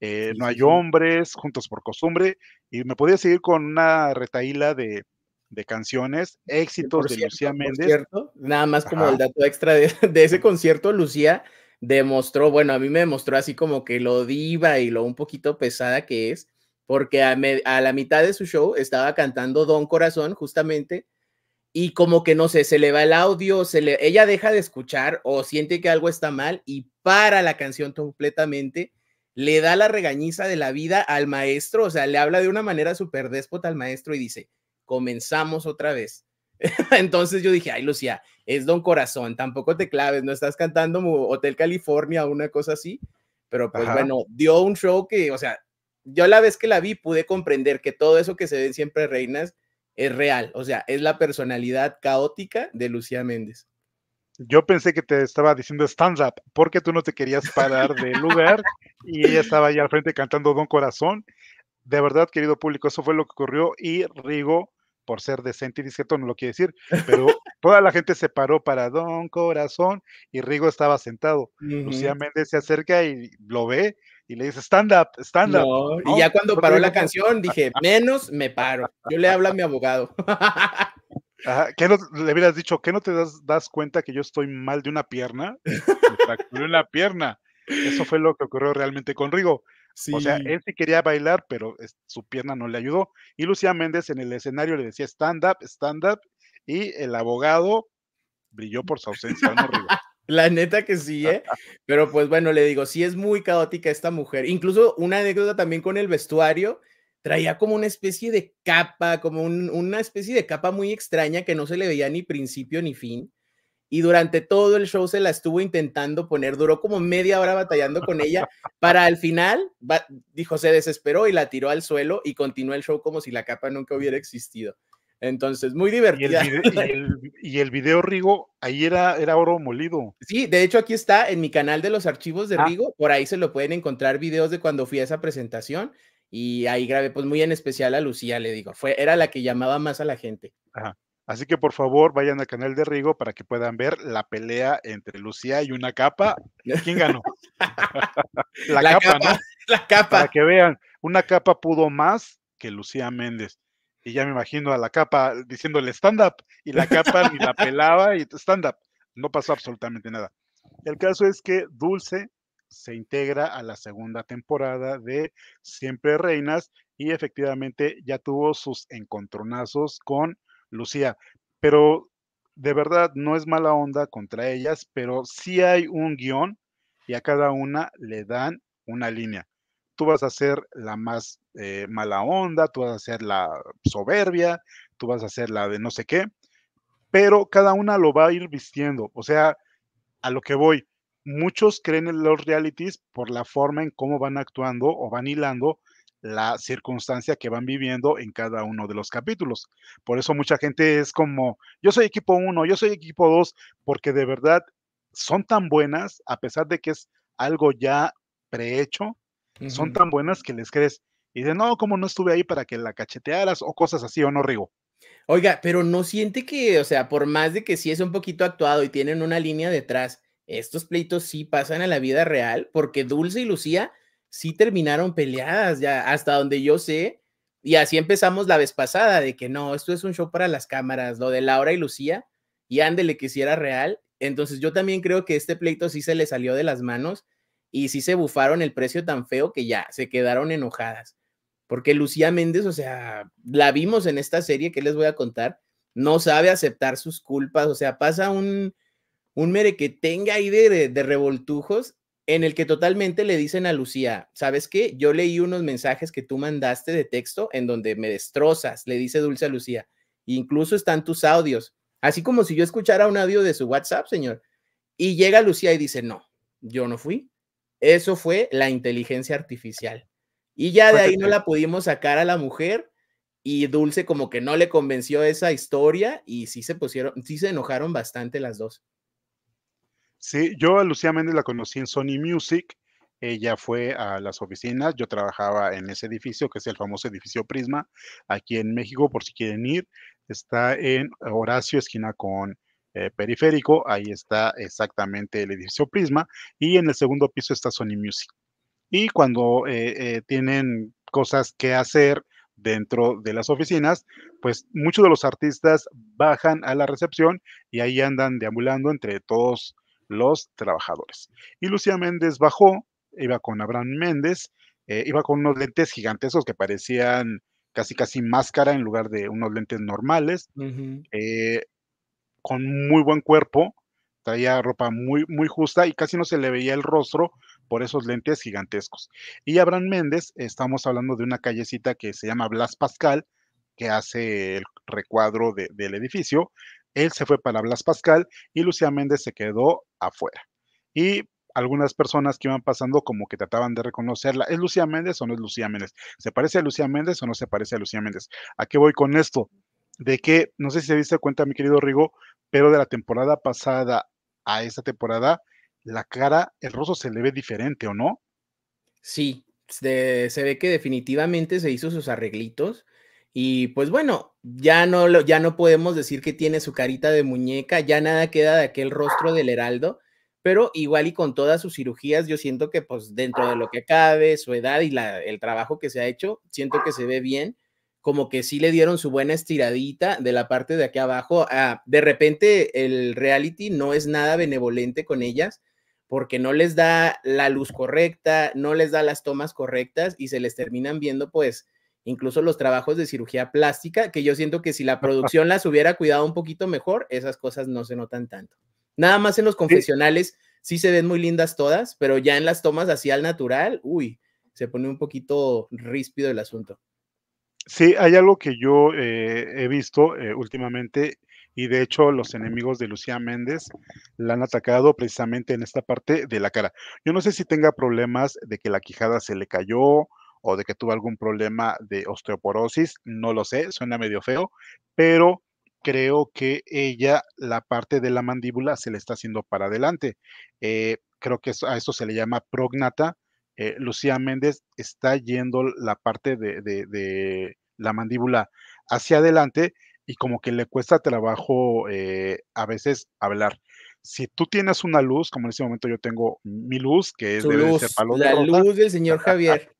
No hay Hombres, Juntos por Costumbre, y me podía seguir con una retaíla de de canciones, éxitos de Lucía Méndez. Cierto, nada más como el dato extra de, ese concierto, Lucía demostró, bueno, a mí me demostró así como que lo diva y lo un poquito pesada que es, porque a, la mitad de su show estaba cantando Don Corazón justamente y como que no sé, se le va el audio, se le, ella deja de escuchar o siente que algo está mal y para la canción completamente, le da la regañiza de la vida al maestro, o sea, le habla de una manera súper déspota al maestro y dice, comenzamos otra vez. Entonces yo dije, ay Lucía, es Don Corazón, tampoco te claves, no estás cantando Hotel California o una cosa así, pero pues bueno, dio un show que, o sea, yo la vez que la vi pude comprender que todo eso que se ven siempre reinas es real, o sea, es la personalidad caótica de Lucía Méndez. Yo pensé que te estaba diciendo stand up porque tú no te querías parar del lugar y ella estaba allá al frente cantando Don Corazón. De verdad, querido público, eso fue lo que ocurrió y Rigo por ser decente y discreto, no lo quiere decir, pero toda la gente se paró para Don Corazón y Rigo estaba sentado. Lucía Méndez se acerca y lo ve y le dice, stand up, stand up. Y ya cuando paró la canción dije, menos me paro. Yo le hablo a mi abogado. ¿qué no, le hubieras dicho? ¿Qué no te das, das cuenta que yo estoy mal de una pierna? Me fracturé una pierna. Eso fue lo que ocurrió realmente con Rigo. O sea, él sí quería bailar, pero su pierna no le ayudó. Y Lucía Méndez en el escenario le decía stand up, stand up, y el abogado brilló por su ausencia. La neta que sí, ¿eh? Pero pues bueno, le digo, sí es muy caótica esta mujer. Incluso una anécdota también con el vestuario, traía como una especie de capa, como una especie de capa muy extraña que no se le veía ni principio ni fin y durante todo el show se la estuvo intentando poner, duró como media hora batallando con ella, para al final, dijo, se desesperó y la tiró al suelo y continuó el show como si la capa nunca hubiera existido. Entonces, muy divertido. Y el video, Rigo, ahí era, era oro molido. Sí, de hecho aquí está en mi canal de los archivos de ah. Rigo, por ahí se lo pueden encontrar videos de cuando fui a esa presentación y ahí grabé pues muy en especial a Lucía, le digo, fue, era la que llamaba más a la gente. Ajá. Así que por favor vayan al canal de Rigo para que puedan ver la pelea entre Lucía y una capa. ¿Quién ganó? la, capa, capa, ¿no? La capa. Para que vean, una capa pudo más que Lucía Méndez. Y ya me imagino a la capa diciéndole stand-up y la capa ni la pelaba y stand-up. No pasó absolutamente nada. El caso es que Dulce se integra a la segunda temporada de Siempre Reinas y efectivamente ya tuvo sus encontronazos con Lucía, pero de verdad no es mala onda contra ellas, pero sí hay un guión y a cada una le dan una línea. Tú vas a ser la más eh, mala onda, tú vas a ser la soberbia, tú vas a ser la de no sé qué, pero cada una lo va a ir vistiendo. O sea, a lo que voy, muchos creen en los realities por la forma en cómo van actuando o van hilando la circunstancia que van viviendo en cada uno de los capítulos. Por eso mucha gente es como, yo soy equipo uno, yo soy equipo dos, porque de verdad son tan buenas, a pesar de que es algo ya prehecho, son tan buenas que les crees. Y de no, como no estuve ahí para que la cachetearas o cosas así, o no, Rigo. Oiga, pero no siente que, o sea, por más de que sí es un poquito actuado y tienen una línea detrás, estos pleitos sí pasan a la vida real, porque Dulce y Lucía sí terminaron peleadas, ya hasta donde yo sé. Y así empezamos la vez pasada, de que no, esto es un show para las cámaras, lo de Laura y Lucía, y ándele que si real. Entonces yo también creo que este pleito sí se le salió de las manos y sí se bufaron el precio tan feo que ya se quedaron enojadas. Porque Lucía Méndez, o sea, la vimos en esta serie que les voy a contar, no sabe aceptar sus culpas, o sea, pasa un, un mere que tenga ahí de revoltujos en el que totalmente le dicen a Lucía, ¿sabes qué? Yo leí unos mensajes que tú mandaste de texto en donde me destrozas, le dice Dulce a Lucía. Incluso están tus audios, así como si yo escuchara un audio de su WhatsApp, señor. Y llega Lucía y dice, no, yo no fui. Eso fue la inteligencia artificial. Y ya de ahí no la pudimos sacar a la mujer y Dulce como que no le convenció esa historia y sí se pusieron, sí se enojaron bastante las dos. Sí, yo a Lucía Méndez la conocí en Sony Music. Ella fue a las oficinas, yo trabajaba en ese edificio, que es el famoso edificio Prisma, aquí en México, por si quieren ir. Está en Horacio, esquina con eh, Periférico, ahí está exactamente el edificio Prisma, y en el segundo piso está Sony Music. Y cuando eh, eh, tienen cosas que hacer dentro de las oficinas, pues muchos de los artistas bajan a la recepción y ahí andan deambulando entre todos los trabajadores. Y Lucía Méndez bajó, iba con Abraham Méndez, eh, iba con unos lentes gigantescos que parecían casi casi máscara en lugar de unos lentes normales, eh, con muy buen cuerpo, traía ropa muy, muy justa y casi no se le veía el rostro por esos lentes gigantescos. Y Abraham Méndez, estamos hablando de una callecita que se llama Blas Pascal, que hace el recuadro del edificio, él se fue para Blas Pascal y Lucía Méndez se quedó afuera. Y algunas personas que iban pasando como que trataban de reconocerla. ¿Es Lucía Méndez o no es Lucía Méndez? ¿Se parece a Lucía Méndez o no se parece a Lucía Méndez? ¿A qué voy con esto? De que, no sé si se diste cuenta, mi querido Rigo, pero de la temporada pasada a esta temporada, la cara, el rostro se le ve diferente, ¿o no? Sí, se ve que definitivamente se hizo sus arreglitos y pues bueno, ya no, ya no podemos decir que tiene su carita de muñeca, ya nada queda de aquel rostro del heraldo, pero igual y con todas sus cirugías, yo siento que pues dentro de lo que cabe, su edad y la, el trabajo que se ha hecho, siento que se ve bien, como que sí le dieron su buena estiradita de la parte de aquí abajo. Ah, de repente el reality no es nada benevolente con ellas porque no les da la luz correcta, no les da las tomas correctas y se les terminan viendo pues incluso los trabajos de cirugía plástica, que yo siento que si la producción las hubiera cuidado un poquito mejor, esas cosas no se notan tanto. Nada más en los confesionales sí, se ven muy lindas todas, pero ya en las tomas así al natural, uy, se pone un poquito ríspido el asunto. Sí, hay algo que yo eh, he visto eh, últimamente y de hecho los enemigos de Lucía Méndez la han atacado precisamente en esta parte de la cara. Yo no sé si tenga problemas de que la quijada se le cayó, o de que tuvo algún problema de osteoporosis, no lo sé, suena medio feo, pero creo que ella, la parte de la mandíbula se le está haciendo para adelante. Eh, creo que a esto se le llama prognata. Eh, Lucía Méndez está yendo la parte de, la mandíbula hacia adelante y como que le cuesta trabajo eh, a veces hablar. Si tú tienes una luz, como en ese momento yo tengo mi luz, que es debe luz, ser La luz del señor Javier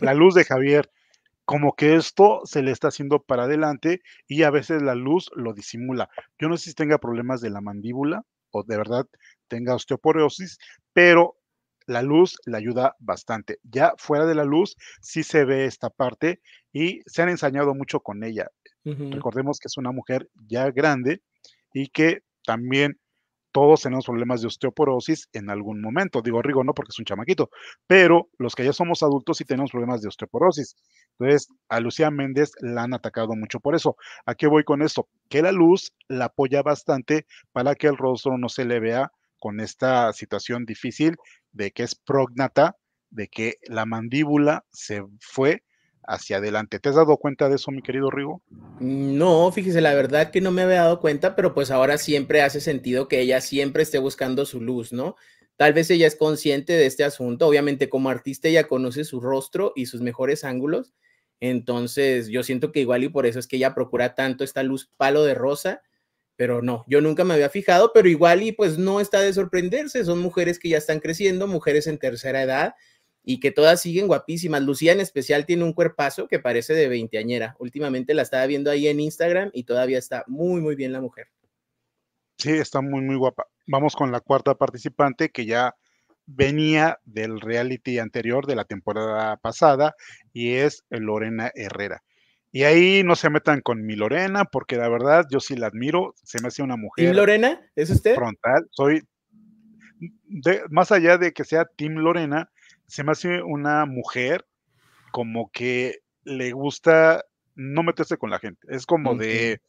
la luz de Javier, como que esto se le está haciendo para adelante y a veces la luz lo disimula. Yo no sé si tenga problemas de la mandíbula o de verdad tenga osteoporosis, pero la luz le ayuda bastante. Ya fuera de la luz sí se ve esta parte y se han ensañado mucho con ella. Recordemos que es una mujer ya grande y que también todos tenemos problemas de osteoporosis en algún momento. Digo, Rigo no porque es un chamaquito, pero los que ya somos adultos sí tenemos problemas de osteoporosis. Entonces, a Lucía Méndez la han atacado mucho por eso. ¿A qué voy con esto? Que la luz la apoya bastante para que el rostro no se le vea con esta situación difícil de que es prognata, de que la mandíbula se fue hacia adelante. ¿Te has dado cuenta de eso, mi querido Rigo? No, fíjese, la verdad que no me había dado cuenta, pero pues ahora siempre hace sentido que ella siempre esté buscando su luz, ¿no? Tal vez ella es consciente de este asunto, obviamente como artista ella conoce su rostro y sus mejores ángulos, entonces yo siento que igual y por eso es que ella procura tanto esta luz palo de rosa, pero no, yo nunca me había fijado, pero igual y pues no está de sorprenderse, son mujeres que ya están creciendo, mujeres en tercera edad, y que todas siguen guapísimas. Lucía en especial tiene un cuerpazo que parece de veinteañera. Últimamente la estaba viendo ahí en Instagram y todavía está muy, muy bien la mujer. Sí, está muy, muy guapa. Vamos con la cuarta participante que ya venía del reality anterior de la temporada pasada y es Lorena Herrera. Y ahí no se metan con mi Lorena porque la verdad yo sí la admiro, se me hace una mujer. ¿Tim Lorena? ¿Es usted? Frontal, soy más allá de que sea Tim Lorena, se me hace una mujer como que le gusta no meterse con la gente. Es como de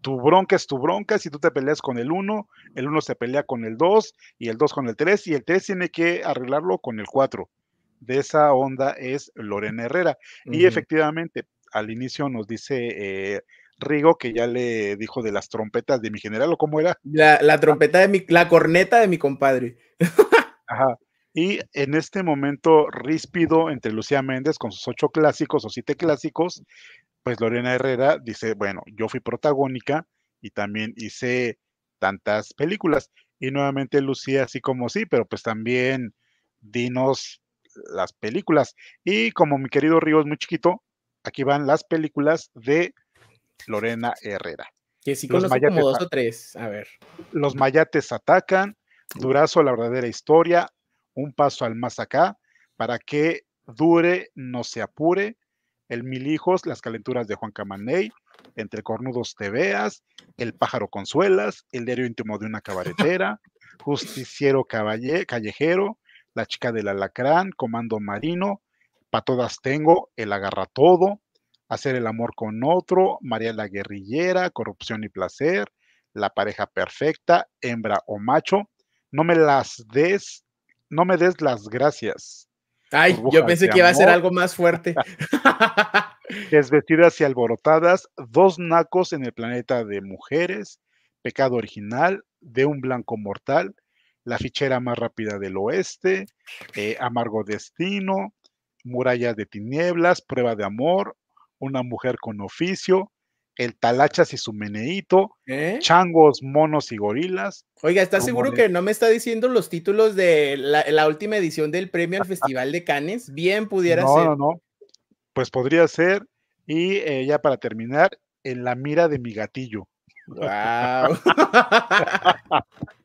tu bronca es tu bronca, si tú te peleas con el uno, el uno se pelea con el dos y el dos con el tres. y el tres tiene que arreglarlo con el cuatro. De esa onda es Lorena Herrera. Y efectivamente, al inicio nos dice eh, Rigo que ya le dijo de las trompetas de mi general o cómo era. La, ah. trompeta de mi, la corneta de mi compadre. Ajá. Y en este momento ríspido entre Lucía Méndez con sus ocho clásicos o siete clásicos, pues Lorena Herrera dice, bueno, yo fui protagónica y también hice tantas películas. Y nuevamente Lucía así como sí, pero pues también dinos las películas. Y como mi querido Río es muy chiquito, aquí van las películas de Lorena Herrera. Que sí los como dos o tres, a ver. Los mayates atacan, Durazo, la verdadera historia, un paso al más acá para que dure, no se apure. El Mil Hijos, las calenturas de Juan Camaney, Entre Cornudos Te Veas, El Pájaro Consuelas, El Diario Íntimo de una Cabaretera, Justiciero Callejero, La Chica del Alacrán, Comando Marino, Pa' Todas Tengo, El Agarra Todo, Hacer el Amor con Otro, María la Guerrillera, Corrupción y Placer, La Pareja Perfecta, Hembra o Macho, No Me Las Des, no me des las gracias. Ay, yo pensé que iba a ser algo más fuerte. desvestidas y alborotadas, dos nacos en el planeta de mujeres, pecado original, de un blanco mortal, la fichera más rápida del oeste, eh, amargo destino, muralla de tinieblas, prueba de amor, una mujer con oficio, el Talachas y su menedito ¿Eh? changos, monos y gorilas. Oiga, ¿estás seguro que no me está diciendo los títulos de la, última edición del premio al Festival de Cannes? Bien pudiera ser. No, no, Pues podría ser. Y eh, ya para terminar, en la mira de mi gatillo. Wow.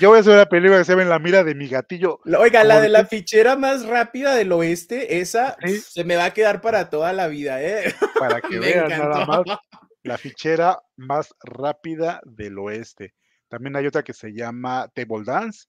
Yo voy a hacer una película que se ve En la mira de mi gatillo. Oiga, la de la fichera más rápida del oeste, esa se me va a quedar para toda la vida, ¿eh? Para que vean nada más. La fichera más rápida del oeste. También hay otra que se llama Table Dance,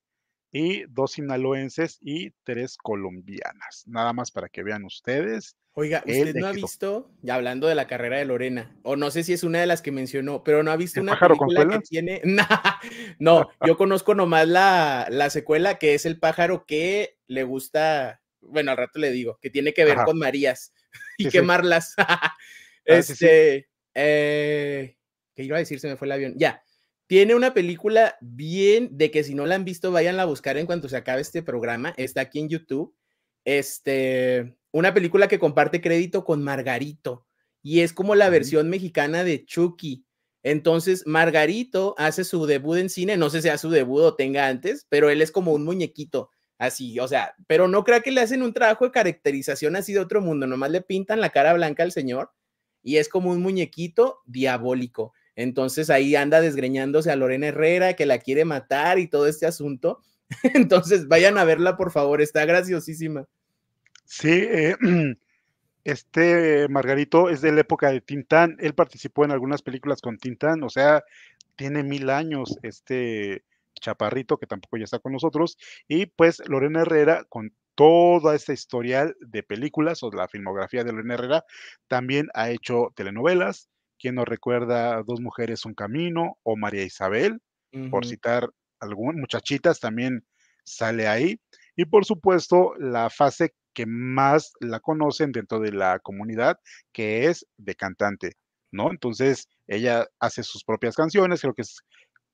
y dos sinaloenses y tres colombianas. Nada más para que vean ustedes. Oiga, ¿usted no ha visto, ya hablando de la carrera de Lorena, o no sé si es una de las que mencionó, pero no ha visto una película que tiene. no, yo conozco nomás la, la, secuela que es el pájaro que le gusta, bueno, al rato le digo, que tiene que ver con Marías y quemarlas. Ah, este, eh, ¿qué iba a decir? Se me fue el avión. Ya, tiene una película bien de que si no la han visto, vayan a buscar en cuanto se acabe este programa. Está aquí en YouTube. Este, una película que comparte crédito con Margarito y es como la versión mexicana de Chucky. Entonces, Margarito hace su debut en cine, no sé si sea su debut o tenga antes, pero él es como un muñequito, así, o sea, pero no crea que le hacen un trabajo de caracterización así de otro mundo, nomás le pintan la cara blanca al señor y es como un muñequito diabólico. Entonces ahí anda desgreñándose a Lorena Herrera, que la quiere matar y todo este asunto. Entonces vayan a verla, por favor, está graciosísima. Sí, eh, este Margarito es de la época de Tintán, él participó en algunas películas con Tintán, o sea, tiene mil años este chaparrito que tampoco ya está con nosotros, y pues Lorena Herrera con toda esta historial de películas o la filmografía de Lorena Herrera, también ha hecho telenovelas, ¿Quién nos recuerda Dos Mujeres, Un Camino? o María Isabel, por citar algunas muchachitas también sale ahí. Y por supuesto, la fase que más la conocen dentro de la comunidad, que es de cantante, ¿no? Entonces, ella hace sus propias canciones, creo que es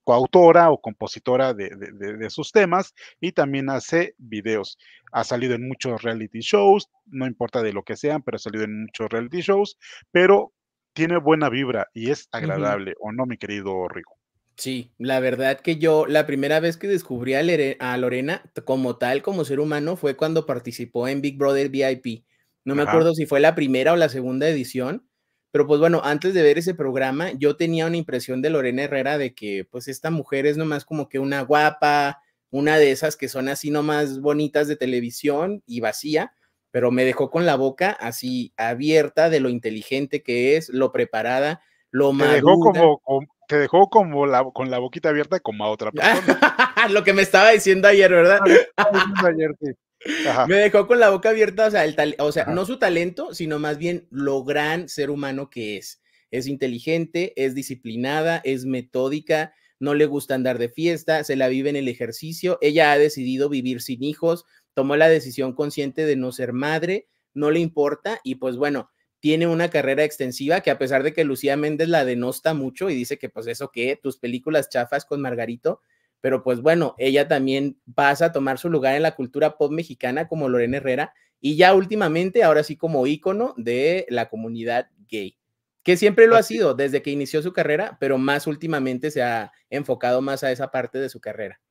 coautora o compositora de, sus temas y también hace videos. Ha salido en muchos reality shows, no importa de lo que sean, pero ha salido en muchos reality shows, pero tiene buena vibra y es agradable, ¿o no, mi querido Rico? Sí, la verdad que yo la primera vez que descubrí a, Lorena como tal, como ser humano, fue cuando participó en Big Brother VIP. No me acuerdo si fue la primera o la segunda edición, pero pues bueno, antes de ver ese programa, yo tenía una impresión de Lorena Herrera de que pues esta mujer es nomás como que una guapa, una de esas que son así nomás bonitas de televisión y vacía, pero me dejó con la boca así abierta de lo inteligente que es, lo preparada, lo te como, te dejó como la, con la boquita abierta como a otra persona. lo que me estaba diciendo ayer, ¿verdad? Ah, me dejó con la boca abierta, o sea, o sea no su talento, sino más bien lo gran ser humano que es. Es inteligente, es disciplinada, es metódica, no le gusta andar de fiesta, se la vive en el ejercicio, ella ha decidido vivir sin hijos, tomó la decisión consciente de no ser madre, no le importa y pues bueno, tiene una carrera extensiva que a pesar de que Lucía Méndez la denosta mucho y dice que pues eso que tus películas chafas con Margarito, pero pues bueno, ella también pasa a tomar su lugar en la cultura pop mexicana como Lorena Herrera y ya últimamente ahora sí como ícono de la comunidad gay, que siempre lo ha sido desde que inició su carrera, pero más últimamente se ha enfocado más a esa parte de su carrera.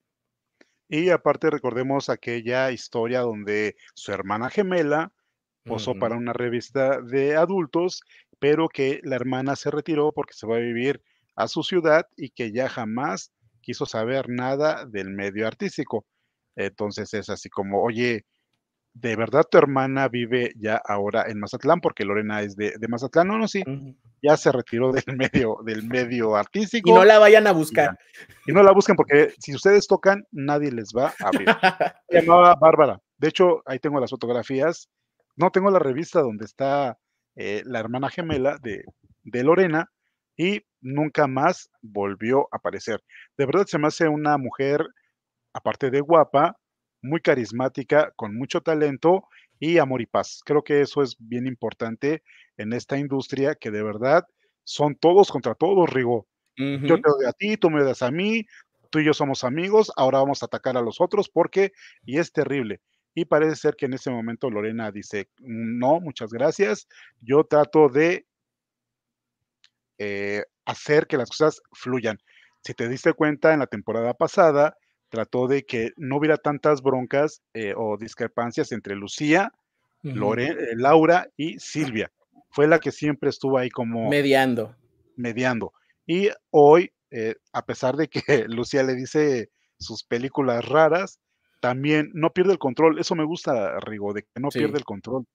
Y aparte recordemos aquella historia donde su hermana gemela posó para una revista de adultos, pero que la hermana se retiró porque se va a vivir a su ciudad y que ya jamás quiso saber nada del medio artístico. Entonces es así como, oye, de verdad tu hermana vive ya ahora en Mazatlán, porque Lorena es de, Mazatlán. No, no, sí. Ya se retiró del medio, del medio artístico. Y no la vayan a buscar. Y, no la busquen, porque si ustedes tocan, nadie les va a abrir. llamaba Bárbara. De hecho, ahí tengo las fotografías. No tengo la revista donde está eh, la hermana gemela de, de Lorena y nunca más volvió a aparecer. De verdad se me hace una mujer, aparte de guapa, muy carismática, con mucho talento y amor y paz. Creo que eso es bien importante en esta industria que de verdad son todos contra todos, Rigo. Yo te odio a ti, tú me odias a mí, tú y yo somos amigos, ahora vamos a atacar a los otros porque, y es terrible. Y parece ser que en ese momento Lorena dice, mm, no, muchas gracias, yo trato de eh, hacer que las cosas fluyan. Si te diste cuenta, en la temporada pasada, trató de que no hubiera tantas broncas eh, o discrepancias entre Lucía, eh, Laura y Silvia. Fue la que siempre estuvo ahí como... Mediando. Mediando. Y hoy, eh, a pesar de que Lucía le dice sus películas raras, también no pierde el control. Eso me gusta, Rigo, de que no pierde el control.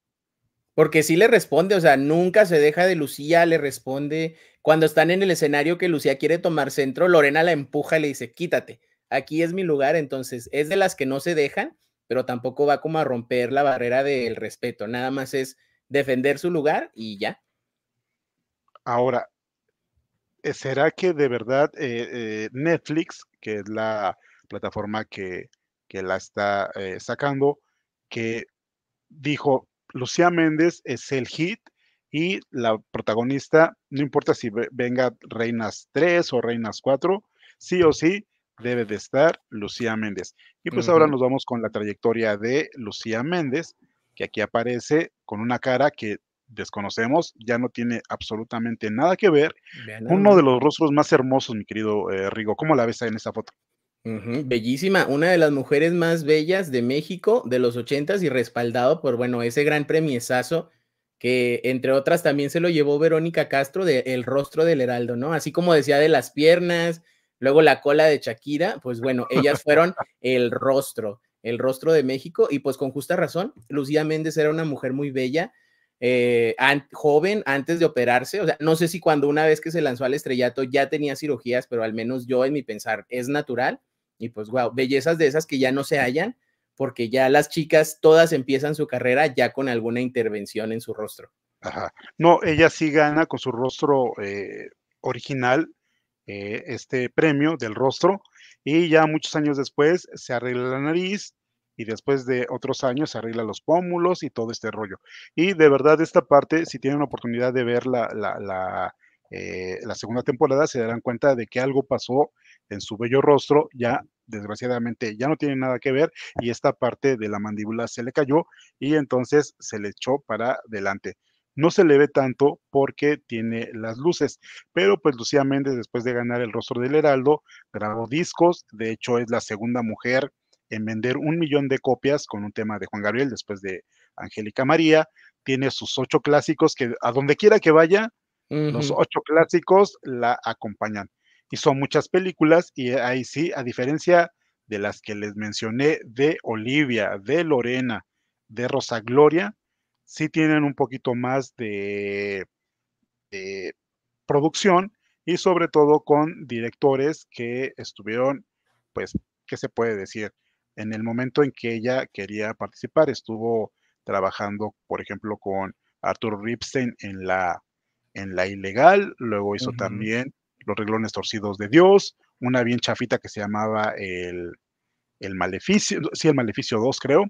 Porque sí le responde, o sea, nunca se deja de Lucía, le responde. Cuando están en el escenario que Lucía quiere tomar centro, Lorena la empuja y le dice, quítate aquí es mi lugar, entonces es de las que no se dejan, pero tampoco va como a romper la barrera del respeto, nada más es defender su lugar y ya. Ahora, eh, ¿será que de verdad eh, eh, Netflix, que es la plataforma que, la está sacando, que dijo, Lucía Méndez es el hit y la protagonista, no importa si venga Reinas 3 o Reinas 4, sí o sí, debe de estar Lucía Méndez. Y pues ahora nos vamos con la trayectoria de Lucía Méndez, que aquí aparece con una cara que desconocemos, ya no tiene absolutamente nada que ver. Uno de los rostros más hermosos, mi querido eh, Rigo. ¿Cómo la ves ahí en esa foto? bellísima, una de las mujeres más bellas de México de los ochentas y respaldado por, bueno, ese gran premiesazo que entre otras también se lo llevó Verónica Castro del rostro del heraldo, ¿no? Así como decía de las piernas, Luego la cola de Shakira, pues bueno, ellas fueron el rostro, el rostro de México y pues con justa razón, Lucía Méndez era una mujer muy bella, eh, joven antes de operarse, o sea, no sé si cuando una vez que se lanzó al estrellato ya tenía cirugías, pero al menos yo en mi pensar es natural y pues wow, bellezas de esas que ya no se hallan porque ya las chicas todas empiezan su carrera ya con alguna intervención en su rostro. Ajá. No, ella sí gana con su rostro eh, original, eh, este premio del rostro y ya muchos años después se arregla la nariz y después de otros años se arregla los pómulos y todo este rollo. Y de verdad esta parte, si tienen oportunidad de ver la, la, la eh, segunda temporada, se darán cuenta de que algo pasó en su bello rostro, ya desgraciadamente ya no tiene nada que ver y esta parte de la mandíbula se le cayó y entonces se le echó para adelante no se le ve tanto porque tiene las luces. Pero pues Lucía después de ganar el rostro del Heraldo, grabó discos, de hecho es la segunda mujer en vender un millón de copias con un tema de Juan Gabriel después de Angélica María. Tiene sus ocho clásicos que a donde quiera que vaya, los ocho clásicos la acompañan. son muchas películas y ahí sí, a diferencia de las que les mencioné de Olivia, de Lorena, de Rosa Gloria, sí tienen un poquito más de, producción y sobre todo con directores que estuvieron, pues, ¿qué se puede decir? En el momento en que ella quería participar, estuvo trabajando, por ejemplo, con Arthur Ripstein en la, en la ilegal, luego hizo también Los reglones torcidos de Dios, una bien chafita que se llamaba el, el Maleficio, sí, el Maleficio 2, creo,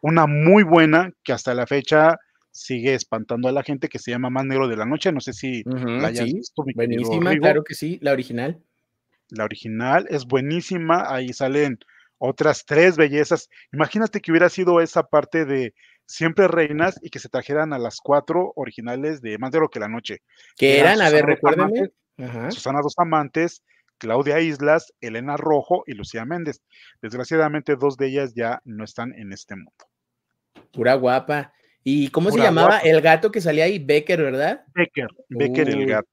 una muy buena que hasta la fecha sigue espantando a la gente que se llama Más Negro de la Noche. No sé si la hayas visto, Buenísima, claro que sí, la original. La original es buenísima, ahí salen otras tres bellezas. Imagínate que hubiera sido esa parte de Siempre Reinas y que se trajeran a las cuatro originales de Más Negro que la Noche. Que eran, a ver, recuérdame. Susana Dos Amantes, Claudia Islas, Elena Rojo y Lucía Méndez. Desgraciadamente, dos de ellas ya no están en este mundo. Pura guapa. ¿Y cómo se llamaba el gato que salía ahí? Becker, ¿verdad? Becker, Becker el gato.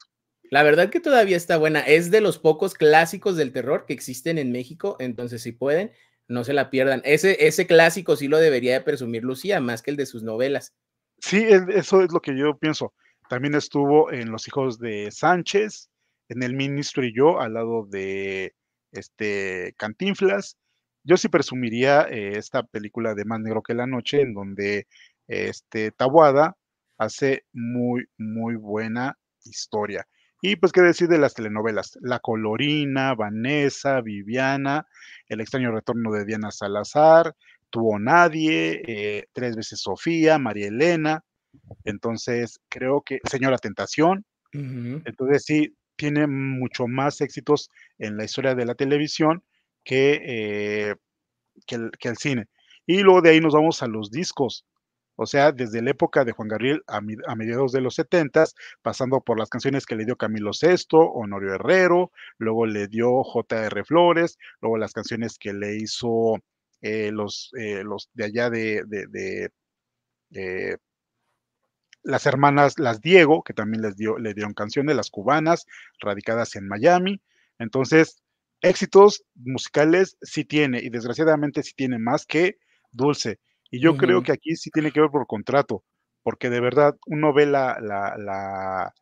La verdad que todavía está buena. Es de los pocos clásicos del terror que existen en México, entonces si pueden, no se la pierdan. Ese, ese clásico sí lo debería de presumir Lucía, más que el de sus novelas. Sí, eso es lo que yo pienso. También estuvo en Los Hijos de Sánchez, en el ministro y yo, al lado de este Cantinflas. Yo sí presumiría eh, esta película de Más Negro que la Noche, en donde este Tabuada hace muy, muy buena historia. Y pues, ¿qué decir de las telenovelas? La Colorina, Vanessa, Viviana, El extraño retorno de Diana Salazar, Tuvo Nadie, eh, Tres veces Sofía, María Elena. Entonces, creo que Señora Tentación. Entonces, sí, tiene mucho más éxitos en la historia de la televisión que, eh, que, el, cine. Y luego de ahí nos vamos a los discos. O sea, desde la época de Juan Gabriel a, mediados de los 70, pasando por las canciones que le dio Camilo VI, Honorio Herrero, luego le dio J.R. Flores, luego las canciones que le hizo eh, los, eh, los de allá de las hermanas, las Diego, que también les dio, le dieron canciones, las cubanas, radicadas en Miami. Entonces, éxitos musicales sí tiene, y desgraciadamente sí tiene más que Dulce. Y yo creo que aquí sí tiene que ver por contrato, porque de verdad uno ve la, la, la,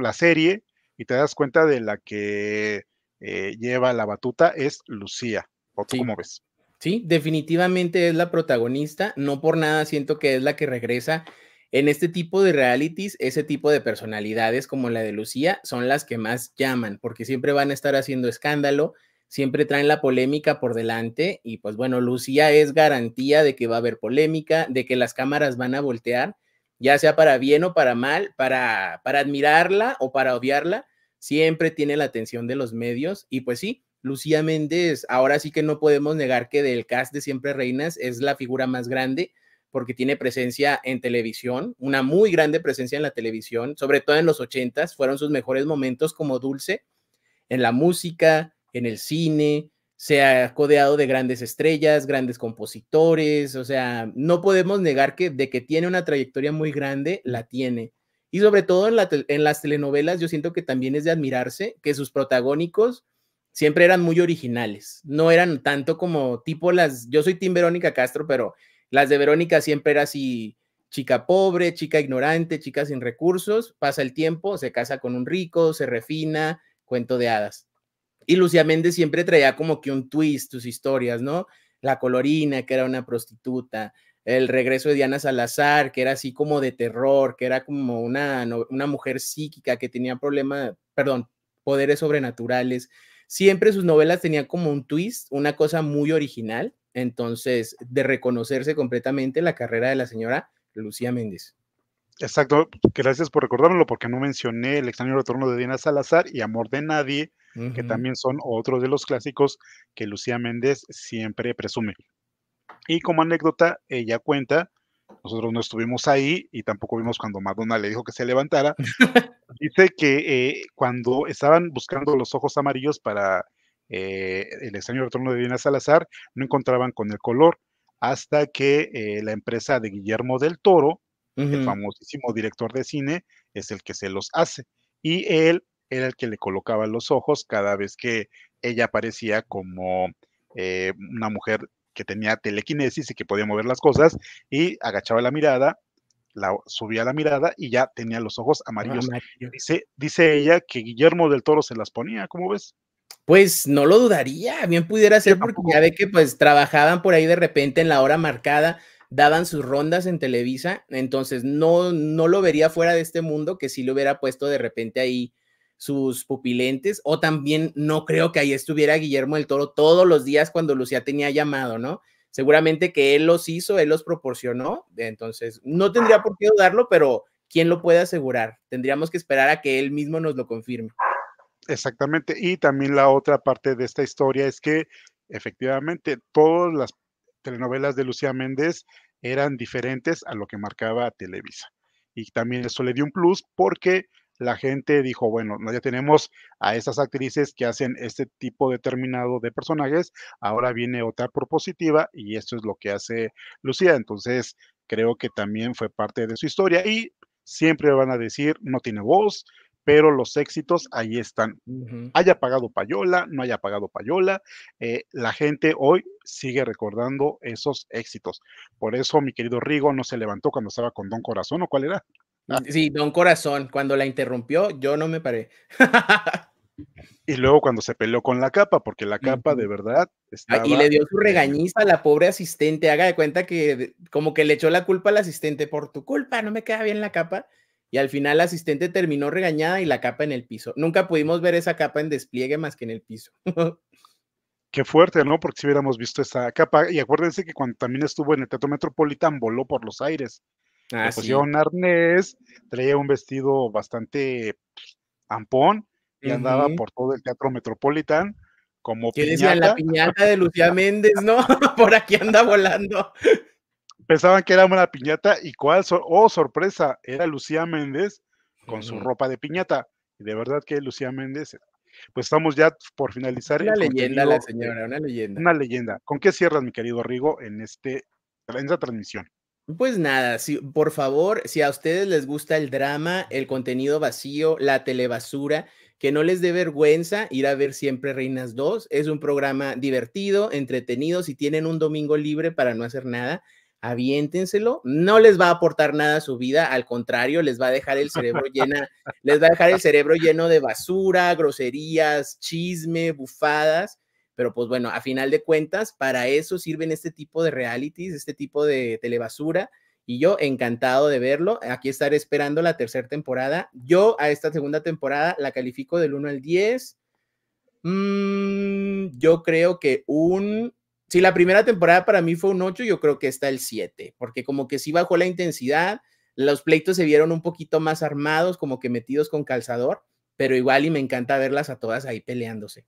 la serie y te das cuenta de la que eh, lleva la batuta es Lucía. ¿O tú cómo ves? Sí, definitivamente es la protagonista. No por nada siento que es la que regresa en este tipo de realities, ese tipo de personalidades como la de Lucía son las que más llaman, porque siempre van a estar haciendo escándalo, siempre traen la polémica por delante y pues bueno, Lucía es garantía de que va a haber polémica, de que las cámaras van a voltear, ya sea para bien o para mal, para, para admirarla o para odiarla, siempre tiene la atención de los medios y pues sí, Lucía Méndez, ahora sí que no podemos negar que del cast de Siempre Reinas es la figura más grande porque tiene presencia en televisión, una muy grande presencia en la televisión, sobre todo en los ochentas, fueron sus mejores momentos como Dulce, en la música, en el cine, se ha codeado de grandes estrellas, grandes compositores, o sea, no podemos negar que de que tiene una trayectoria muy grande, la tiene. Y sobre todo en, en las telenovelas, yo siento que también es de admirarse que sus protagónicos siempre eran muy originales, no eran tanto como tipo las, yo soy Tim Verónica Castro, pero las de Verónica siempre era así, chica pobre, chica ignorante, chica sin recursos, pasa el tiempo, se casa con un rico, se refina, cuento de hadas. Y Lucía Méndez siempre traía como que un twist sus historias, ¿no? La colorina, que era una prostituta, el regreso de Diana Salazar, que era así como de terror, que era como una, una mujer psíquica que tenía problemas, perdón, poderes sobrenaturales. Siempre sus novelas tenían como un twist, una cosa muy original. Entonces, de reconocerse completamente la carrera de la señora Lucía Méndez. Exacto, gracias por recordármelo porque no mencioné el extraño retorno de Diana Salazar y Amor de Nadie, que también son otros de los clásicos que Lucía Méndez siempre presume. Y como anécdota, ella cuenta, nosotros no estuvimos ahí y tampoco vimos cuando Madonna le dijo que se levantara, dice que eh, cuando estaban buscando los ojos amarillos para eh, el extraño retorno de Dina Salazar, no encontraban con el color, hasta que eh, la empresa de Guillermo del Toro, el famosísimo director de cine, es el que se los hace. Y él era el que le colocaba los ojos cada vez que ella aparecía como eh, una mujer que tenía telequinesis y que podía mover las cosas, y agachaba la mirada, la, subía la mirada y ya tenía los ojos amarillos. Dice, dice ella que Guillermo del Toro se las ponía, ¿cómo ves? Pues no lo dudaría, bien pudiera ser porque ya ve que pues trabajaban por ahí de repente en la hora marcada, daban sus rondas en Televisa, entonces no, no lo vería fuera de este mundo que si le hubiera puesto de repente ahí sus pupilentes o también no creo que ahí estuviera Guillermo del Toro todos los días cuando Lucía tenía llamado, ¿no? Seguramente que él los hizo, él los proporcionó, entonces no tendría ah. por qué dudarlo, pero ¿quién lo puede asegurar? Tendríamos que esperar a que él mismo nos lo confirme. Exactamente. Y también la otra parte de esta historia es que efectivamente todas las telenovelas de Lucía Méndez eran diferentes a lo que marcaba Televisa. Y también eso le dio un plus porque la gente dijo, bueno, ya tenemos a esas actrices que hacen este tipo determinado de personajes, ahora viene otra propositiva y esto es lo que hace Lucía. Entonces, creo que también fue parte de su historia y siempre van a decir, no tiene voz, pero los éxitos ahí están. Haya pagado payola, no haya pagado payola, eh, la gente hoy sigue recordando esos éxitos. Por eso mi querido Rigo no se levantó cuando estaba con Don Corazón, ¿o cuál era? Mm, sí, Don Corazón, cuando la interrumpió, yo no me paré. Y luego cuando se peleó con la capa, porque la capa de verdad ah, estaba... Y le dio su regañiza a la pobre asistente, haga de cuenta que como que le echó la culpa al asistente, por tu culpa, no me queda bien la capa y al final la asistente terminó regañada y la capa en el piso. Nunca pudimos ver esa capa en despliegue más que en el piso. Qué fuerte, ¿no? Porque si hubiéramos visto esa capa, y acuérdense que cuando también estuvo en el Teatro Metropolitan, voló por los aires. Ah, Le arnés, traía un vestido bastante ampón y andaba por todo el Teatro Metropolitan como ¿Qué Decía, la piñata de Lucía Méndez, ¿no? por aquí anda volando. Pensaban que era una piñata y cuál, oh sorpresa, era Lucía Méndez con su ropa de piñata. Y de verdad que Lucía Méndez, pues estamos ya por finalizar. Una leyenda la señora, una leyenda. Una leyenda. ¿Con qué cierras, mi querido Rigo, en, este, esta transmisión? Pues nada, si, por favor, si a ustedes les gusta el drama, el contenido vacío, la telebasura, que no les dé vergüenza ir a ver siempre Reinas 2. Es un programa divertido, entretenido, si tienen un domingo libre para no hacer nada, aviéntenselo, no les va a aportar nada a su vida, al contrario, les va a dejar el cerebro llena, les va a dejar el cerebro lleno de basura, groserías, chisme, bufadas, pero pues bueno, a final de cuentas, para eso sirven este tipo de realities, este tipo de telebasura, y yo encantado de verlo, aquí estaré esperando la tercera temporada, yo a esta segunda temporada la califico del 1 al 10, mm, yo creo que un si la primera temporada para mí fue un 8, yo creo que está el 7, porque como que sí bajó la intensidad, los pleitos se vieron un poquito más armados, como que metidos con calzador, pero igual y me encanta verlas a todas ahí peleándose.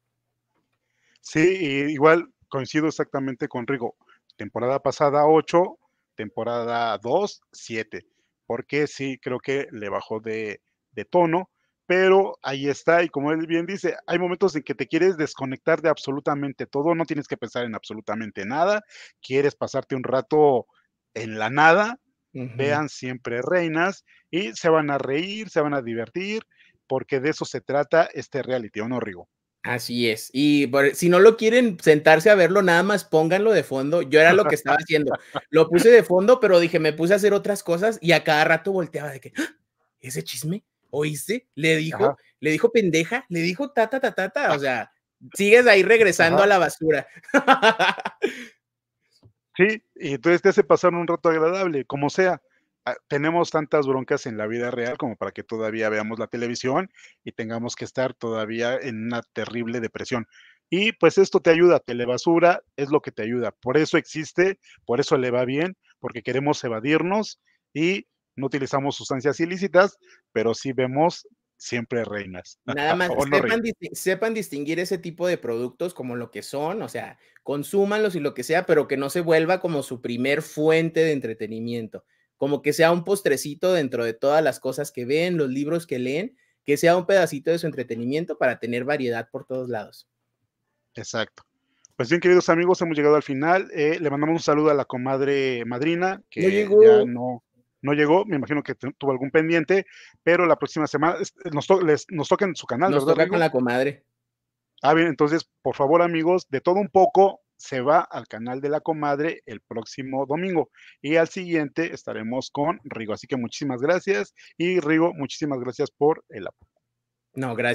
Sí, igual coincido exactamente con Rigo. Temporada pasada 8, temporada 2, 7, porque sí creo que le bajó de, de tono pero ahí está, y como él bien dice, hay momentos en que te quieres desconectar de absolutamente todo, no tienes que pensar en absolutamente nada, quieres pasarte un rato en la nada, vean siempre reinas y se van a reír, se van a divertir, porque de eso se trata este reality, ¿o no, Rigo? Así es. Y si no lo quieren sentarse a verlo, nada más pónganlo de fondo. Yo era lo que estaba haciendo. Lo puse de fondo, pero dije, me puse a hacer otras cosas y a cada rato volteaba de que, ¡Ah! ¿ese chisme? ¿oíste? Le dijo, le dijo pendeja, le dijo ta, ta, ta, ta, o ah. sea, sigues ahí regresando a la basura. sí, y entonces te hace pasar un rato agradable, como sea. Ah, tenemos tantas broncas en la vida real como para que todavía veamos la televisión y tengamos que estar todavía en una terrible depresión. Y pues esto te ayuda, telebasura es lo que te ayuda. Por eso existe, por eso le va bien, porque queremos evadirnos y no utilizamos sustancias ilícitas, pero sí vemos siempre reinas. Nada más, sepan, distinguir ese tipo de productos como lo que son, o sea, consúmanlos y lo que sea, pero que no se vuelva como su primer fuente de entretenimiento, como que sea un postrecito dentro de todas las cosas que ven, los libros que leen, que sea un pedacito de su entretenimiento para tener variedad por todos lados. Exacto. Pues bien, queridos amigos, hemos llegado al final. Eh, le mandamos un saludo a la comadre madrina, que ya no, no llegó, me imagino que tuvo algún pendiente, pero la próxima semana nos, toca en su canal. Nos toca con la comadre. Ah, bien, entonces, por favor, amigos, de todo un poco se va al canal de la comadre el próximo domingo y al siguiente estaremos con Rigo. Así que muchísimas gracias y Rigo, muchísimas gracias por el apoyo. No, gracias.